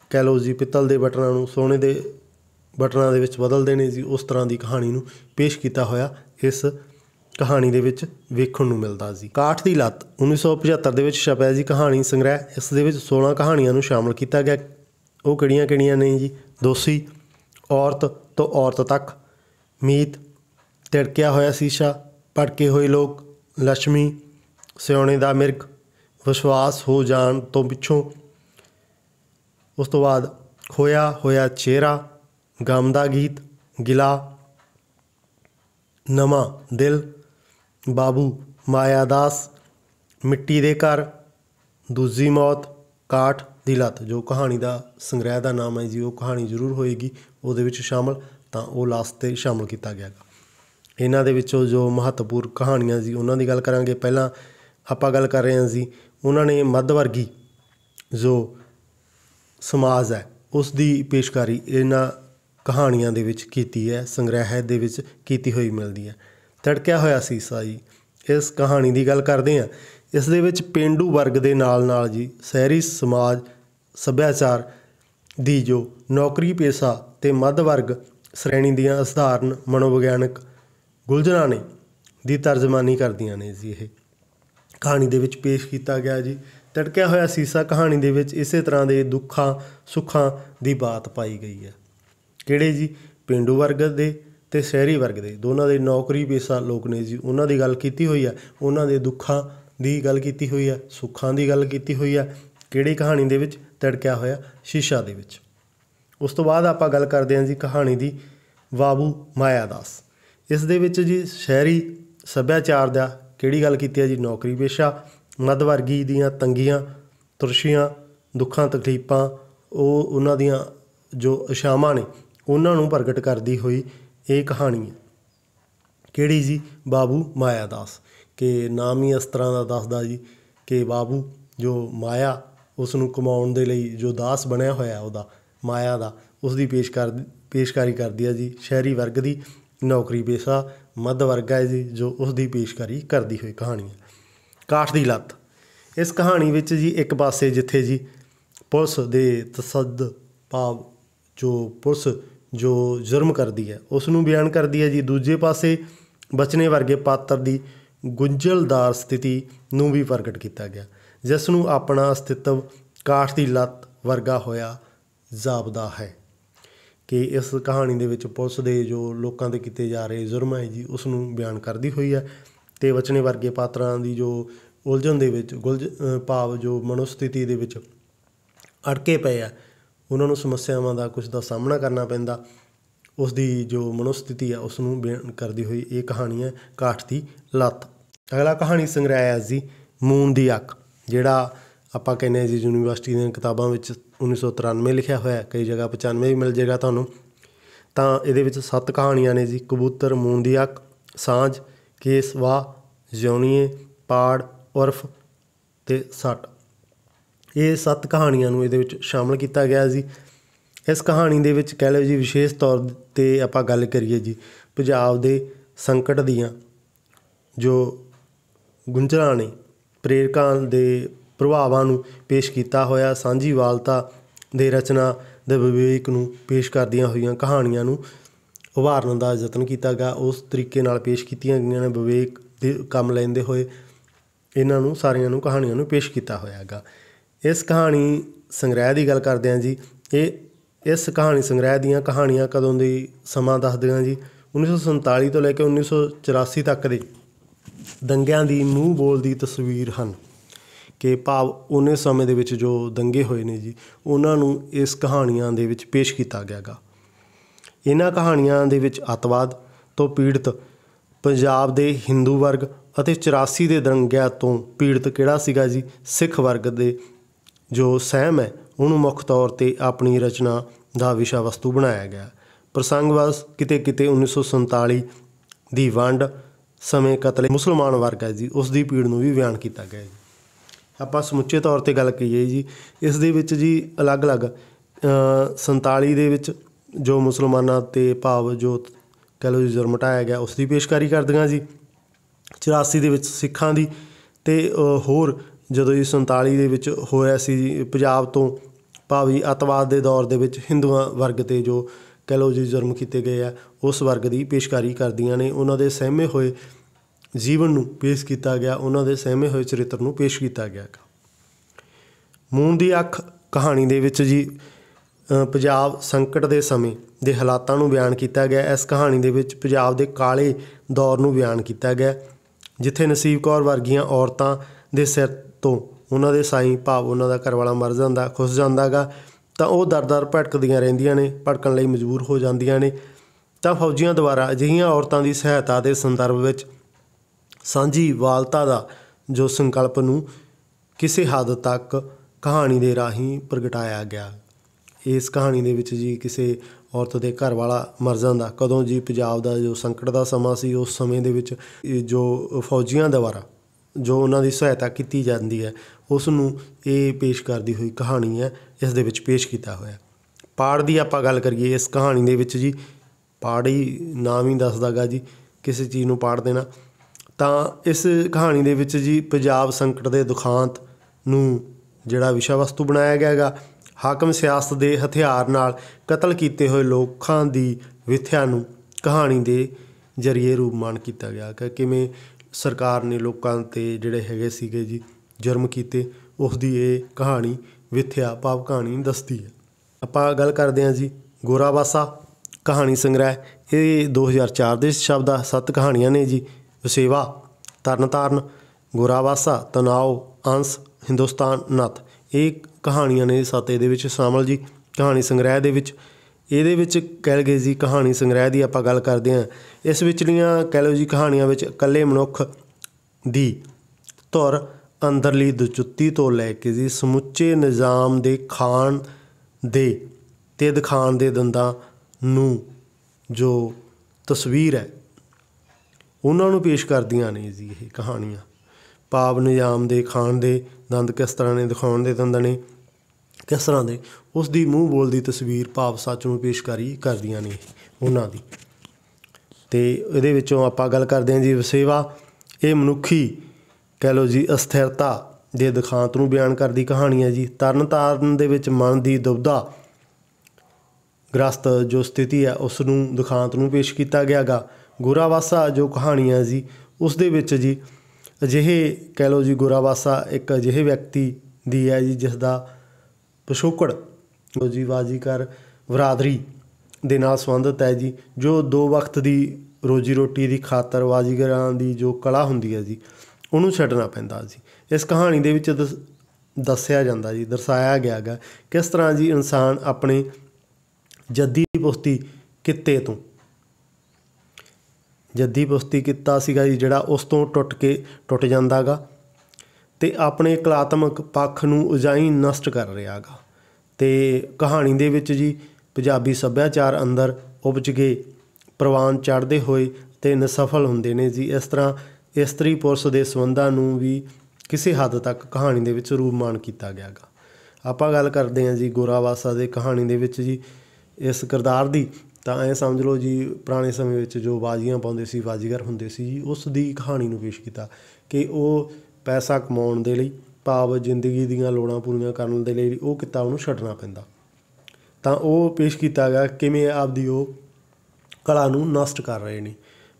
ਕੈਲੋਜੀ ਜੀ ਪਿੱਤਲ ਦੇ ਬਟਨਾਂ ਨੂੰ ਸੋਨੇ ਦੇ ਬਟਨਾਂ ਦੇ ਵਿੱਚ ਬਦਲ ਦੇਣੇ ਜੀ ਉਸ ਤਰ੍ਹਾਂ ਦੀ ਕਹਾਣੀ ਨੂੰ ਪੇਸ਼ ਕੀਤਾ ਹੋਇਆ ਇਸ ਕਹਾਣੀ ਦੇ ਵਿੱਚ ਵੇਖਣ ਨੂੰ ਮਿਲਦਾ ਸੀ ਕਾਠ ਦੀ ਲੱਤ 1975 ਦੇ ਵਿੱਚ ਛਪਿਆ ਜੀ ਕਹਾਣੀ ਸੰਗ੍ਰਹਿ ਇਸ ਦੇ ਵਿੱਚ 16 ਕਹਾਣੀਆਂ ਨੂੰ ਸ਼ਾਮਲ ਕੀਤਾ ਗਿਆ ਉਹ ਕਿਹੜੀਆਂ-ਕਿਹੜੀਆਂ ਨੇ ਜੀ ਦੋਸੀ ਔਰਤ ਤੋਂ ਔਰਤ ਤੱਕ ਮੀਤ ਟੜਕਿਆ ਹੋਇਆ ਸੀਸ਼ਾ ਪੜਕੇ ਹੋਏ ਲੋਕ ਲక్ష్ਮੀ ਸਿਉਣੇ ਦਾ ਮਿਰਗ ਵਿਸ਼ਵਾਸ ਹੋ ਜਾਣ ਤੋਂ ਪਿੱਛੋਂ ਉਸ ਤੋਂ ਬਾਅਦ ਖੋਇਆ ਹੋਇਆ ਚਿਹਰਾ ਗਮ ਦਾ ਗੀਤ ਗਿਲਾ ਨਮਾ ਦਿਲ ਬਾਬੂ ਮਾਇਆਦਾਸ ਮਿੱਟੀ ਦੇ ਘਰ ਦੂਜੀ ਮੌਤ ਕਾਠ ਦੀ ਲੱਤ ਜੋ ਕਹਾਣੀ ਦਾ ਸੰਗ੍ਰਹਿ ਦਾ ਨਾਮ ਹੈ ਜੀ ਉਹ ਕਹਾਣੀ ਜ਼ਰੂਰ ਹੋਏਗੀ ਉਹਦੇ ਵਿੱਚ ਸ਼ਾਮਲ ਤਾਂ ਉਹ ਲਾਸਟ ਤੇ ਸ਼ਾਮਲ ਕੀਤਾ ਗਿਆ ਇਹਨਾਂ ਦੇ ਵਿੱਚੋਂ ਜੋ ਮਹੱਤਵਪੂਰਨ ਕਹਾਣੀਆਂ ਸੀ ਉਹਨਾਂ ਦੀ ਗੱਲ ਕਰਾਂਗੇ ਪਹਿਲਾਂ ਆਪਾਂ ਗੱਲ ਕਰ ਰਹੇ ਹਾਂ ਸੀ ਉਹਨਾਂ ਨੇ ਮੱਧ ਵਰਗੀ ਜੋ ਸਮਾਜ ਹੈ ਉਸ ਦੀ ਪੇਸ਼ਕਾਰੀ ਇਹਨਾਂ ਕਹਾਣੀਆਂ ਦੇ ਵਿੱਚ ਕੀਤੀ ਹੈ ਸੰਗ੍ਰਹਿ ਦੇ ਵਿੱਚ ਕੀਤੀ ਹੋਈ ਮਿਲਦੀ ਹੈ ਤੜਕਿਆ ਹੋਇਆ ਸੀ ਸਾਈ ਇਸ ਕਹਾਣੀ ਦੀ ਗੱਲ ਕਰਦੇ ਹਾਂ ਇਸ ਦੇ ਵਿੱਚ ਪਿੰਡੂ ਵਰਗ ਦੇ ਨਾਲ-ਨਾਲ ਜੀ ਸ਼ਹਿਰੀ ਸਮਾਜ ਸੱਭਿਆਚਾਰ ਦੀ ਜੋ ਨੌਕਰੀ ਪੇਸ਼ਾ ਤੇ ਮੱਧ ਵਰਗ ਸ਼੍ਰੇਣੀ ਦੀਆਂ ਸਧਾਰਨ ਮਨੋਵਿਗਿਆਨਕ ਗੁਲਜਨਾਂ ਨੇ ਦੀ ਤਰਜਮਾਨੀ ਕਰਦੀਆਂ ਨੇ ਜੀ ਇਹ ਕਹਾਣੀ ਦੇ ਵਿੱਚ ਪੇਸ਼ ਕੀਤਾ ਗਿਆ ਜੀ ਟਟਕਿਆ ਹੋਇਆ ਸੀਸਾ ਕਹਾਣੀ ਦੇ ਵਿੱਚ ਇਸੇ ਤਰ੍ਹਾਂ ਦੇ ਦੁੱਖਾਂ ਸੁੱਖਾਂ ਦੀ ਬਾਤ ਪਾਈ ਗਈ ਹੈ ਕਿਹੜੇ ਜੀ ਪਿੰਡੂ ਵਰਗ ਦੇ ਤੇ ਸ਼ਹਿਰੀ ਵਰਗ ਦੇ ਦੋਨਾਂ ਦੇ ਨੌਕਰੀ ਪੇਸ਼ਾ ਲੋਕ ਨੇ ਜੀ ਉਹਨਾਂ ਦੀ ਗੱਲ ਕੀਤੀ ਹੋਈ ਹੈ ਉਹਨਾਂ ਦੇ ਦੁੱਖਾਂ ਦੀ ਗੱਲ ਕੀਤੀ ਹੋਈ ਹੈ ਸੁੱਖਾਂ ਦੀ ਗੱਲ ਕੀਤੀ ਹੋਈ ਹੈ ਕਿਹੜੀ ਕਹਾਣੀ ਦੇ ਵਿੱਚ ਤੜਕਿਆ ਹੋਇਆ ਸ਼ੀਸ਼ਾ ਦੇ ਵਿੱਚ ਉਸ ਤੋਂ ਬਾਅਦ ਆਪਾਂ ਗੱਲ ਕਰਦੇ ਹਾਂ ਜੀ ਕਹਾਣੀ ਦੀ ਬਾਬੂ ਮਾਇਆ ਦਾਸ ਇਸ ਦੇ ਵਿੱਚ ਜੀ ਸ਼ਹਿਰੀ ਸੱਭਿਆਚਾਰ ਦਾ ਕਿਹੜੀ ਗੱਲ ਕੀਤੀ ਹੈ ਜੀ ਨੌਕਰੀ ਪੇਸ਼ਾ ਮੱਧ ਵਰਗੀ ਦੀਆਂ ਤੰਗੀਆਂ ਤਰਸ਼ੀਆਂ ਦੁੱਖਾਂ ਤਕਲੀਫਾਂ ਉਹ ਉਹਨਾਂ ਦੀਆਂ ਜੋ ਅਸ਼ਾਵਾਂ ਨੇ ਉਹਨਾਂ ਨੂੰ ਪ੍ਰਗਟ ਕਰਦੀ ਹੋਈ ਇਹ ਕਹਾਣੀ ਹੈ ਕਿਹੜੀ ਜੀ ਬਾਬੂ ਮਾਇਆ ਦਾਸ ਕਿ ਨਾਮ ਹੀ ਇਸ ਤਰ੍ਹਾਂ ਦਾ ਦੱਸਦਾ ਜੀ ਕਿ ਬਾਬੂ ਜੋ ਮਾਇਆ ਉਸ ਨੂੰ ਕਮਾਉਣ ਦੇ ਲਈ ਜੋ ਦਾਸ ਬਣਿਆ ਹੋਇਆ ਉਹਦਾ ਮਾਇਆ ਦਾ ਉਸ ਦੀ ਪੇਸ਼ਕਾਰ ਪੇਸ਼ਕਾਰੀ ਕਰਦੀ ਹੈ ਜੀ ਸ਼ਹਿਰੀ ਵਰਗ ਦੀ ਨੌਕਰੀ ਪੇਸ਼ਾ ਮੱਧ ਵਰਗ ਹੈ ਜੀ ਜੋ ਉਸ ਦੀ ਪੇਸ਼ਕਾਰੀ ਕਰਦੀ ਹੋਈ ਕਹਾਣੀ ਹੈ ਕਾਠ ਦੀ ਲੱਤ ਇਸ ਕਹਾਣੀ ਵਿੱਚ ਜੀ ਇੱਕ ਪਾਸੇ ਜਿੱਥੇ ਜੀ ਪੁਲਿਸ ਦੇ ਤਸੱਦ ਭਾਵ ਜੋ ਪੁਲਿਸ ਜੋ ਜੁਰਮ ਕਰਦੀ ਹੈ ਉਸ ਨੂੰ ਬਿਆਨ ਕਰਦੀ ਹੈ ਜੀ ਦੂਜੇ ਪਾਸੇ ਬਚਨੇ ਵਰਗੇ ਪਾਤਰ ਦੀ ਗੁੰਝਲਦਾਰ ਸਥਿਤੀ ਨੂੰ ਵੀ ਪ੍ਰਗਟ ਕੀਤਾ ਗਿਆ ਜਿਸ ਨੂੰ ਆਪਣਾ ਅਸਤਿਤਵ ਕਾਠ ਦੀ ਲੱਤ ਵਰਗਾ ਹੋਇਆ ਜ਼ਾਬਦਾ ਹੈ ਕਿ ਇਸ ਕਹਾਣੀ ਦੇ ਵਿੱਚ ਪੁਲਿਸ ਦੇ ਜੋ ਲੋਕਾਂ ਦੇ ਕੀਤੇ ਜਾ ਰਹੇ ਜ਼ੁਰਮ ਹੈ ਜੀ ਉਸ ਨੂੰ ਬਿਆਨ ਕਰਦੀ ਹੋਈ ਹੈ ਤੇ ਵਚਨੇ ਵਰਗੇ ਪਾਤਰਾਂ ਦੀ ਜੋ ਉਲਝਣ ਦੇ ਵਿੱਚ ਗੁਲਜ ਭਾਵ ਜੋ ਮਨੋਸਥਿਤੀ ਦੇ ਵਿੱਚ ਅੜਕੇ ਪਏ ਆ ਉਹਨਾਂ ਨੂੰ ਸਮੱਸਿਆਵਾਂ ਦਾ ਕੁਝ ਦਾ ਸਾਹਮਣਾ ਕਰਨਾ ਪੈਂਦਾ ਉਸ ਦੀ ਜੋ ਮਨੋਸਥਿਤੀ ਆ ਉਸ ਨੂੰ ਬਿਆਨ ਕਰਦੀ ਹੋਈ ਇਹ ਕਹਾਣੀ ਹੈ ਕਾਠ ਦੀ ਲੱਤ ਅਗਲਾ ਕਹਾਣੀ ਸੰਗ੍ਰਹਿ ਹੈ ਜੀ ਮੂਨ ਦੀ ਅੱਖ ਜਿਹੜਾ ਆਪਾਂ ਕਹਿੰਦੇ ਜੀ ਯੂਨੀਵਰਸਿਟੀ ਦੀਆਂ ਕਿਤਾਬਾਂ ਵਿੱਚ 1993 ਲਿਖਿਆ ਹੋਇਆ ਕਈ ਜਗ੍ਹਾ 95 ਵੀ ਮਿਲ ਜੇਗਾ ਤੁਹਾਨੂੰ ਤਾਂ ਇਹਦੇ ਵਿੱਚ ਸੱਤ ਕਹਾਣੀਆਂ ਨੇ ਜੀ ਕਬੂਤਰ ਮੂਨ ਦੀ ਅੱਖ ਸਾਂਝ ਕੇਸ ਵਾਹ ਪਾੜ ਉਰਫ ਤੇ ਸੱਟ ਇਹ ਸੱਤ ਕਹਾਣੀਆਂ ਨੂੰ ਇਹਦੇ ਵਿੱਚ ਸ਼ਾਮਲ ਕੀਤਾ ਗਿਆ ਜੀ ਇਸ ਕਹਾਣੀ ਦੇ ਵਿੱਚ ਕਹਿ ਲਓ ਜੀ ਵਿਸ਼ੇਸ਼ ਤੌਰ ਤੇ ਆਪਾਂ ਗੱਲ ਕਰੀਏ ਜੀ ਪੰਜਾਬ ਦੇ ਸੰਕਟ ਦੀਆਂ ਜੋ ਗੁੰਝਲਾਂ ਨੇ ਪ੍ਰੇਰਕਾਂ ਦੇ ਪ੍ਰਭਾਵਾਂ ਨੂੰ ਪੇਸ਼ ਕੀਤਾ ਹੋਇਆ ਸਾਂਝੀਵਾਲਤਾ ਦੇ ਰਚਨਾ ਦੇ ਵਿਵੇਕ ਨੂੰ ਪੇਸ਼ ਕਰਦੀਆਂ ਹੋਈਆਂ ਕਹਾਣੀਆਂ ਨੂੰ ਉਭਾਰਨ ਦਾ ਯਤਨ ਕੀਤਾ ਗਿਆ ਉਸ ਤਰੀਕੇ ਨਾਲ ਪੇਸ਼ ਕੀਤੀਆਂ ਗਈਆਂ ਨੇ ਵਿਵੇਕ ਦੇ ਕੰਮ ਲੈਂਦੇ ਹੋਏ ਇਹਨਾਂ ਨੂੰ ਸਾਰੀਆਂ ਨੂੰ ਕਹਾਣੀਆਂ ਨੂੰ ਪੇਸ਼ ਕੀਤਾ ਹੋਇਆ ਹੈਗਾ ਇਸ ਕਹਾਣੀ ਸੰਗ੍ਰਹਿ ਦੀ ਗੱਲ ਕਰਦੇ ਹਾਂ ਜੀ ਇਹ ਇਸ ਕਹਾਣੀ ਸੰਗ੍ਰਹਿ ਦੀਆਂ ਕਹਾਣੀਆਂ ਕਦੋਂ ਦੀ ਸਮਾਂ ਦੱਸਦੇ ਹਾਂ ਜੀ 1947 ਤੋਂ ਲੈ ਕੇ 1984 ਤੱਕ ਦੇ ਦੰਗਿਆਂ ਦੀ ਮੂੰਹ ਬੋਲ ਦੀ ਤਸਵੀਰ ਹਨ ਕਿ ਭਾਵ ਉਹਨੇ ਸਮੇਂ ਦੇ ਵਿੱਚ ਜੋ ਦੰਗੇ ਹੋਏ ਨੇ ਜੀ ਉਹਨਾਂ ਨੂੰ ਇਸ ਕਹਾਣੀਆਂ ਦੇ ਵਿੱਚ ਪੇਸ਼ ਕੀਤਾ ਗਿਆਗਾ ਇਹਨਾਂ ਕਹਾਣੀਆਂ ਦੇ ਵਿੱਚ ਅਤਵਾਦ ਤੋਂ ਪੀੜਤ ਪੰਜਾਬ ਦੇ ਹਿੰਦੂ ਵਰਗ ਅਤੇ 84 ਦੇ ਦੰਗਿਆਂ ਤੋਂ ਪੀੜਤ ਕਿਹੜਾ ਸੀਗਾ ਜੀ ਸਿੱਖ ਵਰਗ ਦੇ ਜੋ ਸਹਿਮ ਹੈ ਉਹਨੂੰ ਮੁੱਖ ਤੌਰ ਤੇ ਆਪਣੀ ਰਚਨਾ ਦਾ ਵਿਸ਼ਾ ਵਸਤੂ ਬਣਾਇਆ ਗਿਆ ਪ੍ਰਸੰਗਵਾਸ ਕਿਤੇ ਕਿਤੇ 1947 ਦੀ ਵੰਡ ਸਮੇਂ ਕਤਲੇ ਮੁਸਲਮਾਨ ਵਰਗ ਹੈ ਜੀ ਉਸ ਦੀ ਪੀੜ ਨੂੰ ਵੀ ਬਿਆਨ ਕੀਤਾ ਗਿਆ ਹੈ ਆਪਾਂ ਸਮੁੱਚੇ ਤੌਰ ਤੇ ਗੱਲ ਕਰੀਏ ਜੀ ਇਸ ਦੇ ਵਿੱਚ ਜੀ ਅਲੱਗ-ਅਲੱਗ 47 ਦੇ ਵਿੱਚ ਜੋ ਮੁਸਲਮਾਨਾਂ ਤੇ ਭਾਵ ਜੋ ਕਹ ਲੋ ਜੁਰਮ ਟਾਇਆ ਗਿਆ ਉਸ ਦੀ ਪੇਸ਼ਕਾਰੀ ਕਰਦੀਆਂ ਜੀ 84 ਦੇ ਵਿੱਚ ਸਿੱਖਾਂ ਦੀ ਤੇ ਹੋਰ ਜਦੋਂ ਜੀ 47 ਦੇ ਵਿੱਚ ਹੋਇਆ ਸੀ ਪੰਜਾਬ ਤੋਂ ਭਾਵੀ ਅਤਵਾਦ ਦੇ ਦੌਰ ਦੇ ਵਿੱਚ ਹਿੰਦੂਆਂ ਵਰਗ ਤੇ ਜੋ ਕਹ ਲੋ ਜੀ ਜ਼ੁਰਮ ਕੀਤੇ ਗਏ ਆ ਉਸ ਵਰਗ ਦੀ ਪੇਸ਼ਕਾਰੀ ਕਰਦੀਆਂ ਨੇ ਉਹਨਾਂ ਦੇ ਸਹਿਮੇ ਹੋਏ ਜੀਵਨ ਨੂੰ ਪੇਸ਼ ਕੀਤਾ ਗਿਆ ਉਹਨਾਂ ਦੇ ਸਹਿਮੇ ਹੋਏ ਚਰਿੱਤਰ ਨੂੰ ਪੇਸ਼ ਕੀਤਾ ਗਿਆ ਮੂਨ ਦੀ ਅੱਖ ਕਹਾਣੀ ਦੇ ਵਿੱਚ ਜੀ ਪੰਜਾਬ ਸੰਕਟ ਦੇ ਸਮੇਂ ਦੇ ਹਾਲਾਤਾਂ ਨੂੰ ਬਿਆਨ ਕੀਤਾ ਗਿਆ ਇਸ ਕਹਾਣੀ ਦੇ ਵਿੱਚ ਪੰਜਾਬ ਦੇ ਕਾਲੇ ਦੌਰ ਨੂੰ ਬਿਆਨ ਕੀਤਾ ਗਿਆ ਜਿੱਥੇ ਨਸੀਬ ਕੌਰ ਵਰਗੀਆਂ ਔਰਤਾਂ ਦੇ ਸਿਰ ਤੋਂ ਉਹਨਾਂ ਦੇ ਸਾਈਂ ਭਾਵ ਉਹਨਾਂ ਦਾ ਘਰਵਾਲਾ ਮਰ ਜਾਂਦਾ ਖੁੱਸ ਜਾਂਦਾਗਾ ਤਾਂ ਉਹ ਦਰਦਰ ਭਟਕਦੀਆਂ ਰਹਿੰਦੀਆਂ ਨੇ ਭਟਕਣ ਲਈ ਮਜਬੂਰ ਹੋ ਜਾਂਦੀਆਂ ਨੇ ਤਾਂ ਫੌਜੀਆਂ ਦੁਆਰਾ ਅਜਿਹੀਆਂ ਔਰਤਾਂ ਦੀ ਸਹਾਇਤਾ ਦੇ ਸੰਦਰਭ ਵਿੱਚ ਸਾਂਝੀ ਵਾਲਤਾ ਦਾ ਜੋ ਸੰਕਲਪ ਨੂੰ ਕਿਸੇ ਹੱਦ ਤੱਕ ਕਹਾਣੀ ਦੇ ਰਾਹੀਂ ਪ੍ਰਗਟਾਇਆ ਗਿਆ ਇਸ ਕਹਾਣੀ ਦੇ ਵਿੱਚ ਜੀ ਕਿਸੇ ਔਰਤ ਦੇ ਘਰ ਵਾਲਾ ਮਰ ਜਾਂਦਾ ਕਦੋਂ ਜੀ ਪੰਜਾਬ ਦਾ ਜੋ ਸੰਕਟ ਦਾ ਸਮਾਂ ਸੀ ਉਸ ਸਮੇਂ ਦੇ ਵਿੱਚ ਜੋ ਫੌਜੀਆਂ ਦੁਆਰਾ ਜੋ ਉਹਨਾਂ ਦੀ ਸਹਾਇਤਾ ਕੀਤੀ ਜਾਂਦੀ ਹੈ ਉਸ ਨੂੰ ਇਹ ਪੇਸ਼ ਕਰਦੀ ਹੋਈ ਕਹਾਣੀ ਹੈ ਇਸ ਦੇ ਵਿੱਚ ਪੇਸ਼ ਕੀਤਾ ਹੋਇਆ ਪਾੜ ਦੀ ਆਪਾਂ ਗੱਲ ਕਰੀਏ ਇਸ ਕਹਾਣੀ ਦੇ ਵਿੱਚ ਜੀ ਪਾੜੀ ਨਾਮ ਹੀ ਦੱਸਦਾਗਾ ਜੀ ਕਿਸੇ ਚੀਜ਼ ਨੂੰ ਪਾੜ ਦੇਣਾ ਤਾਂ ਇਸ ਕਹਾਣੀ ਦੇ ਵਿੱਚ ਜੀ ਪੰਜਾਬ ਸੰਕਟ ਦੇ ਦੁਖਾਂਤ ਨੂੰ ਜਿਹੜਾ ਵਿਸ਼ਾ ਵਸਤੂ ਬਣਾਇਆ ਗਿਆ ਹੈਗਾ ਹਾਕਮ ਸਿਆਸਤ ਦੇ ਹਥਿਆਰ ਨਾਲ ਕਤਲ ਕੀਤੇ ਹੋਏ ਲੋਕਾਂ ਦੀ ਵਿਥਿਆ ਨੂੰ ਕਹਾਣੀ ਦੇ ਜਰੀਏ ਰੂਪਮਾਨ ਕੀਤਾ ਗਿਆ ਕਿ ਕਿਵੇਂ ਸਰਕਾਰ ਨੇ ਲੋਕਾਂ ਤੇ ਜਿਹੜੇ ਹੈਗੇ ਸੀਗੇ ਜੀ ਜੁਰਮ ਕੀਤੇ ਉਸ ਦੀ ਇਹ ਕਹਾਣੀ ਵਿਥਿਆ ਪਾਪ ਕਹਾਣੀ ਦੱਸਦੀ ਹੈ ਆਪਾਂ ਗੱਲ ਕਰਦੇ ਹਾਂ ਜੀ ਗੋਰਾਵਾਸਾ ਕਹਾਣੀ ਸੰਗ੍ਰਹਿ ਇਹ 2004 ਦੇ ਸ਼ਬਦ ਆ ਸੱਤ ਕਹਾਣੀਆਂ ਨੇ ਜੀ ਵਸੇਵਾ ਤਰਨਤਾਰਨ ਗੋਰਾਵਾਸਾ ਤਨਾਉ ਅੰਸ ਹਿੰਦੁਸਤਾਨ ਨਤ ਇਹ ਕਹਾਣੀਆਂ ਨੇ ਸਾਤੇ ਇਹਦੇ ਵਿੱਚ ਸ਼ਾਮਲ ਜੀ ਕਹਾਣੀ ਸੰਗ੍ਰਹਿ ਦੇ ਵਿੱਚ ਇਹਦੇ ਵਿੱਚ ਜੀ ਕਹਾਣੀ ਸੰਗ੍ਰਹਿ ਦੀ ਆਪਾਂ ਗੱਲ ਕਰਦੇ ਹਾਂ ਇਸ ਵਿਚਲੀਆਂ ਜੀ ਕਹਾਣੀਆਂ ਵਿੱਚ ਇਕੱਲੇ ਮਨੁੱਖ ਦੀ ਧੁਰ ਅੰਦਰਲੀ ਦੁਚੁੱਤੀ ਤੋਂ ਲੈ ਕੇ ਜੀ ਸਮੁੱਚੇ ਨਿਜ਼ਾਮ ਦੇ ਖਾਨ ਦੇ ਤੇ ਦਿਖਾਣ ਦੇ ਦੰਦਾਂ ਨੂੰ ਜੋ ਤਸਵੀਰ ਹੈ ਉਹਨਾਂ ਨੂੰ ਪੇਸ਼ ਕਰਦੀਆਂ ਨੇ ਜੀ ਇਹ ਕਹਾਣੀਆਂ ਪਾਪ ਨਿਯਾਮ ਦੇ ਖਾਣ ਦੇ ਦੰਦ ਕਿਸ ਤਰ੍ਹਾਂ ਨੇ ਦਿਖਾਉਣ ਦੇ ਦੰਦ ਨੇ ਕਿਸ ਤਰ੍ਹਾਂ ਦੇ ਉਸ ਦੀ ਮੂੰਹ ਬੋਲਦੀ ਤਸਵੀਰ ਭਾਵ ਸੱਚ ਨੂੰ ਪੇਸ਼ਕਾਰੀ ਕਰਦੀਆਂ ਨੇ ਉਹਨਾਂ ਦੀ ਤੇ ਇਹਦੇ ਵਿੱਚੋਂ ਆਪਾਂ ਗੱਲ ਕਰਦੇ ਹਾਂ ਜੀ ਸੇਵਾ ਇਹ ਮਨੁੱਖੀ ਕਹਿ ਲੋ ਜੀ ਅਸਥਿਰਤਾ ਦੇ ਦਿਖਾਂਤ ਨੂੰ ਬਿਆਨ ਕਰਦੀ ਕਹਾਣੀ ਹੈ ਜੀ ਤਰਨ ਤਾਰਨ ਦੇ ਵਿੱਚ ਮਨ ਦੀ ਦੁਬਦਾ ਗ੍ਰਸਤ ਜੋ ਸਥਿਤੀ ਹੈ ਉਸ ਨੂੰ ਦਿਖਾਂਤ ਨੂੰ ਪੇਸ਼ ਕੀਤਾ ਗਿਆਗਾ ਗੁਰਾਵਾਸਾ ਜੋ ਕਹਾਣੀਆਂ ਜੀ ਉਸ ਦੇ ਵਿੱਚ ਜੀ ਅਜਿਹੇ ਕਹਿ ਲੋ ਜੀ ਗੁਰਾਵਾਸਾ ਇੱਕ ਅਜਿਹੇ ਵਿਅਕਤੀ ਦੀ ਹੈ ਜੀ ਜਿਸ ਦਾ ਪਸ਼ੋਕੜ ਜੋ ਜੀ ਬਾਜੀਕਰ ਬਰਾਦਰੀ ਦੇ ਨਾਲ ਸੰਬੰਧਿਤ ਹੈ ਜੀ ਜੋ ਦੋ ਵਕਤ ਦੀ ਰੋਜੀ ਰੋਟੀ ਦੀ ਖਾਤਰ ਬਾਜੀਗਰਾਂ ਦੀ ਜੋ ਕਲਾ ਹੁੰਦੀ ਹੈ ਜੀ ਉਹਨੂੰ ਛੱਡਣਾ ਪੈਂਦਾ ਜੀ ਇਸ ਕਹਾਣੀ ਦੇ ਵਿੱਚ ਦੱਸਿਆ ਜਾਂਦਾ ਜੀ ਦਰਸਾਇਆ ਗਿਆ ਹੈਗਾ ਕਿਸ ਤਰ੍ਹਾਂ ਜੀ ਇਨਸਾਨ ਆਪਣੇ ਜੱਦੀ ਪੁਸਤੀ ਕਿੱਤੇ ਤੋਂ ਜੱਦੀ ਪੁਸਤੀ ਕੀਤਾ ਸੀਗਾ ਜੀ ਜਿਹੜਾ ਉਸ ਤੋਂ ਟੁੱਟ ਕੇ ਟੁੱਟ ਜਾਂਦਾਗਾ ਤੇ ਆਪਣੇ ਕਲਾਤਮਕ ਪੱਖ ਨੂੰ ਉਜਾਈ ਨਸ਼ਟ ਕਰ ਰਿਹਾਗਾ ਤੇ ਕਹਾਣੀ ਦੇ ਵਿੱਚ ਜੀ ਪੰਜਾਬੀ ਸੱਭਿਆਚਾਰ ਅੰਦਰ ਉਪਜ ਗਏ ਪ੍ਰਵਾਨ ਚੜਦੇ ਹੋਏ ਤੇ ਨਸਫਲ ਹੁੰਦੇ ਨੇ ਜੀ ਇਸ ਤਰ੍ਹਾਂ ਇਸਤਰੀ ਪੁਰਸ਼ ਦੇ ਸੰਬੰਧਾਂ ਨੂੰ ਵੀ ਕਿਸੇ ਹੱਦ ਤੱਕ ਕਹਾਣੀ ਦੇ ਵਿੱਚ ਰੂਪਮਾਨ ਕੀਤਾ ਗਿਆਗਾ ਆਪਾਂ ਗੱਲ ਕਰਦੇ ਹਾਂ ਜੀ ਗੋਰਾਵਾਸਾ ਦੇ ਕਹਾਣੀ ਦੇ ਵਿੱਚ ਜੀ ਇਸ ਕਿਰਦਾਰ ਦੀ ਤਾਂ ਐ ਸਮਝ ਲਓ ਜੀ ਪੁਰਾਣੇ ਸਮੇਂ ਵਿੱਚ ਜੋ ਬਾਜ਼ੀਆਂ ਪਾਉਂਦੇ ਸੀ ਬਾਜ਼ੀਗਰ ਹੁੰਦੇ ਸੀ ਜੀ ਉਸ ਦੀ ਕਹਾਣੀ ਨੂੰ ਪੇਸ਼ ਕੀਤਾ ਕਿ ਉਹ ਪੈਸਾ ਕਮਾਉਣ ਦੇ ਲਈ ਭਾਵ ਜ਼ਿੰਦਗੀ ਦੀਆਂ ਲੋੜਾਂ ਪੂਰੀਆਂ ਕਰਨ ਦੇ ਲਈ ਉਹ ਕਿਤਾਬ ਨੂੰ ਛੱਡਣਾ ਪੈਂਦਾ ਤਾਂ ਉਹ ਪੇਸ਼ ਕੀਤਾ ਗਿਆ ਕਿਵੇਂ ਆਪਦੀ ਉਹ ਕਲਾ ਨੂੰ ਨਸ਼ਟ ਕਰ ਰਹੇ ਨੇ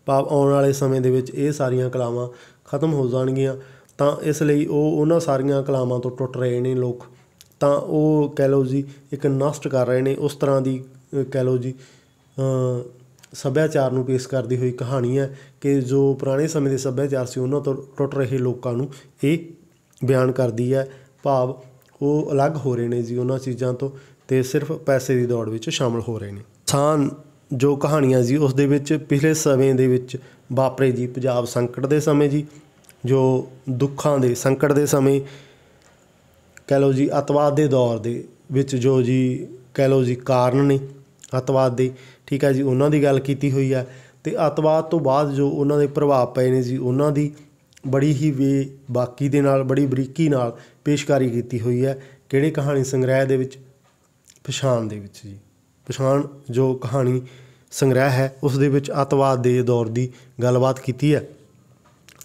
ਭਾਵ ਆਉਣ ਵਾਲੇ ਸਮੇਂ ਦੇ ਵਿੱਚ ਇਹ ਸਾਰੀਆਂ ਕਲਾਵਾਂ ਖਤਮ ਹੋ ਜਾਣਗੀਆਂ ਤਾਂ ਇਸ ਲਈ ਉਹ ਉਹਨਾਂ ਸਾਰੀਆਂ ਕਲਾਵਾਂ ਤੋਂ ਟੁੱਟ ਰਹੇ ਨੇ ਲੋਕ ਤਾਂ ਉਹ ਕਹਿ ਲਓ ਜੀ ਇੱਕ ਨਸ਼ਟ ਕਰ ਰਹੇ ਨੇ ਉਸ ਤਰ੍ਹਾਂ ਦੀ ਕਹਿ ਲਓ ਜੀ ਸੱਭਿਆਚਾਰ ਨੂੰ ਪੇਸ਼ ਕਰਦੀ ਹੋਈ ਕਹਾਣੀ ਹੈ ਕਿ ਜੋ ਪੁਰਾਣੇ ਸਮੇਂ ਦੇ ਸੱਭਿਆਚਾਰ ਸੀ ਉਹਨਾਂ ਤੋਂ ਟੁੱਟ ਰਹੇ ਲੋਕਾਂ ਨੂੰ ਇਹ ਬਿਆਨ ਕਰਦੀ ਹੈ ਭਾਵ ਉਹ ਅਲੱਗ ਹੋ ਰਹੇ ਨੇ ਜੀ ਉਹਨਾਂ ਚੀਜ਼ਾਂ ਤੋਂ ਤੇ ਸਿਰਫ ਪੈਸੇ ਦੀ ਦੌੜ ਵਿੱਚ ਸ਼ਾਮਲ ਹੋ ਰਹੇ ਨੇ ਥਾਨ ਜੋ ਕਹਾਣੀਆਂ ਜੀ ਉਸ ਦੇ ਵਿੱਚ ਪਿਛਲੇ ਸਮੇਂ ਦੇ ਵਿੱਚ ਵਾਪਰੇ ਜੀ ਪੰਜਾਬ ਸੰਕਟ ਦੇ ਸਮੇਂ ਜੀ ਜੋ ਦੁੱਖਾਂ ਦੇ ਸੰਕਟ ਦੇ ਸਮੇਂ ਕਹਿ ਲਓ ਜੀ ਅਤਵਾਦ ਦੇ ਦੌਰ ਦੇ ਵਿੱਚ ਜੋ ਜੀ ਕਹਿ ਲਓ ਜੀ ਕਾਰਨ ਨੇ ਅਤਵਾਦ ਦੇ ਠੀਕ ਹੈ ਜੀ ਉਹਨਾਂ ਦੀ ਗੱਲ ਕੀਤੀ ਹੋਈ ਹੈ ਤੇ ਅਤਵਾਦ ਤੋਂ ਬਾਅਦ ਜੋ ਉਹਨਾਂ ਦੇ ਪ੍ਰਭਾਵ ਪਏ ਨੇ ਜੀ ਉਹਨਾਂ ਦੀ ਬੜੀ ਹੀ ਵੇ ਬਾਕੀ ਦੇ ਨਾਲ ਬੜੀ ਬਰੀਕੀ ਨਾਲ ਪੇਸ਼ਕਾਰੀ ਕੀਤੀ ਹੋਈ ਹੈ ਕਿਹੜੇ ਕਹਾਣੀ ਸੰਗ੍ਰਹਿ ਦੇ ਵਿੱਚ ਪਛਾਣ ਦੇ ਵਿੱਚ ਜੀ ਪਛਾਣ ਜੋ ਕਹਾਣੀ ਸੰਗ੍ਰਹਿ ਹੈ ਉਸ ਦੇ ਵਿੱਚ ਅਤਵਾਦ ਦੇ ਦੌਰ ਦੀ ਗੱਲਬਾਤ ਕੀਤੀ ਹੈ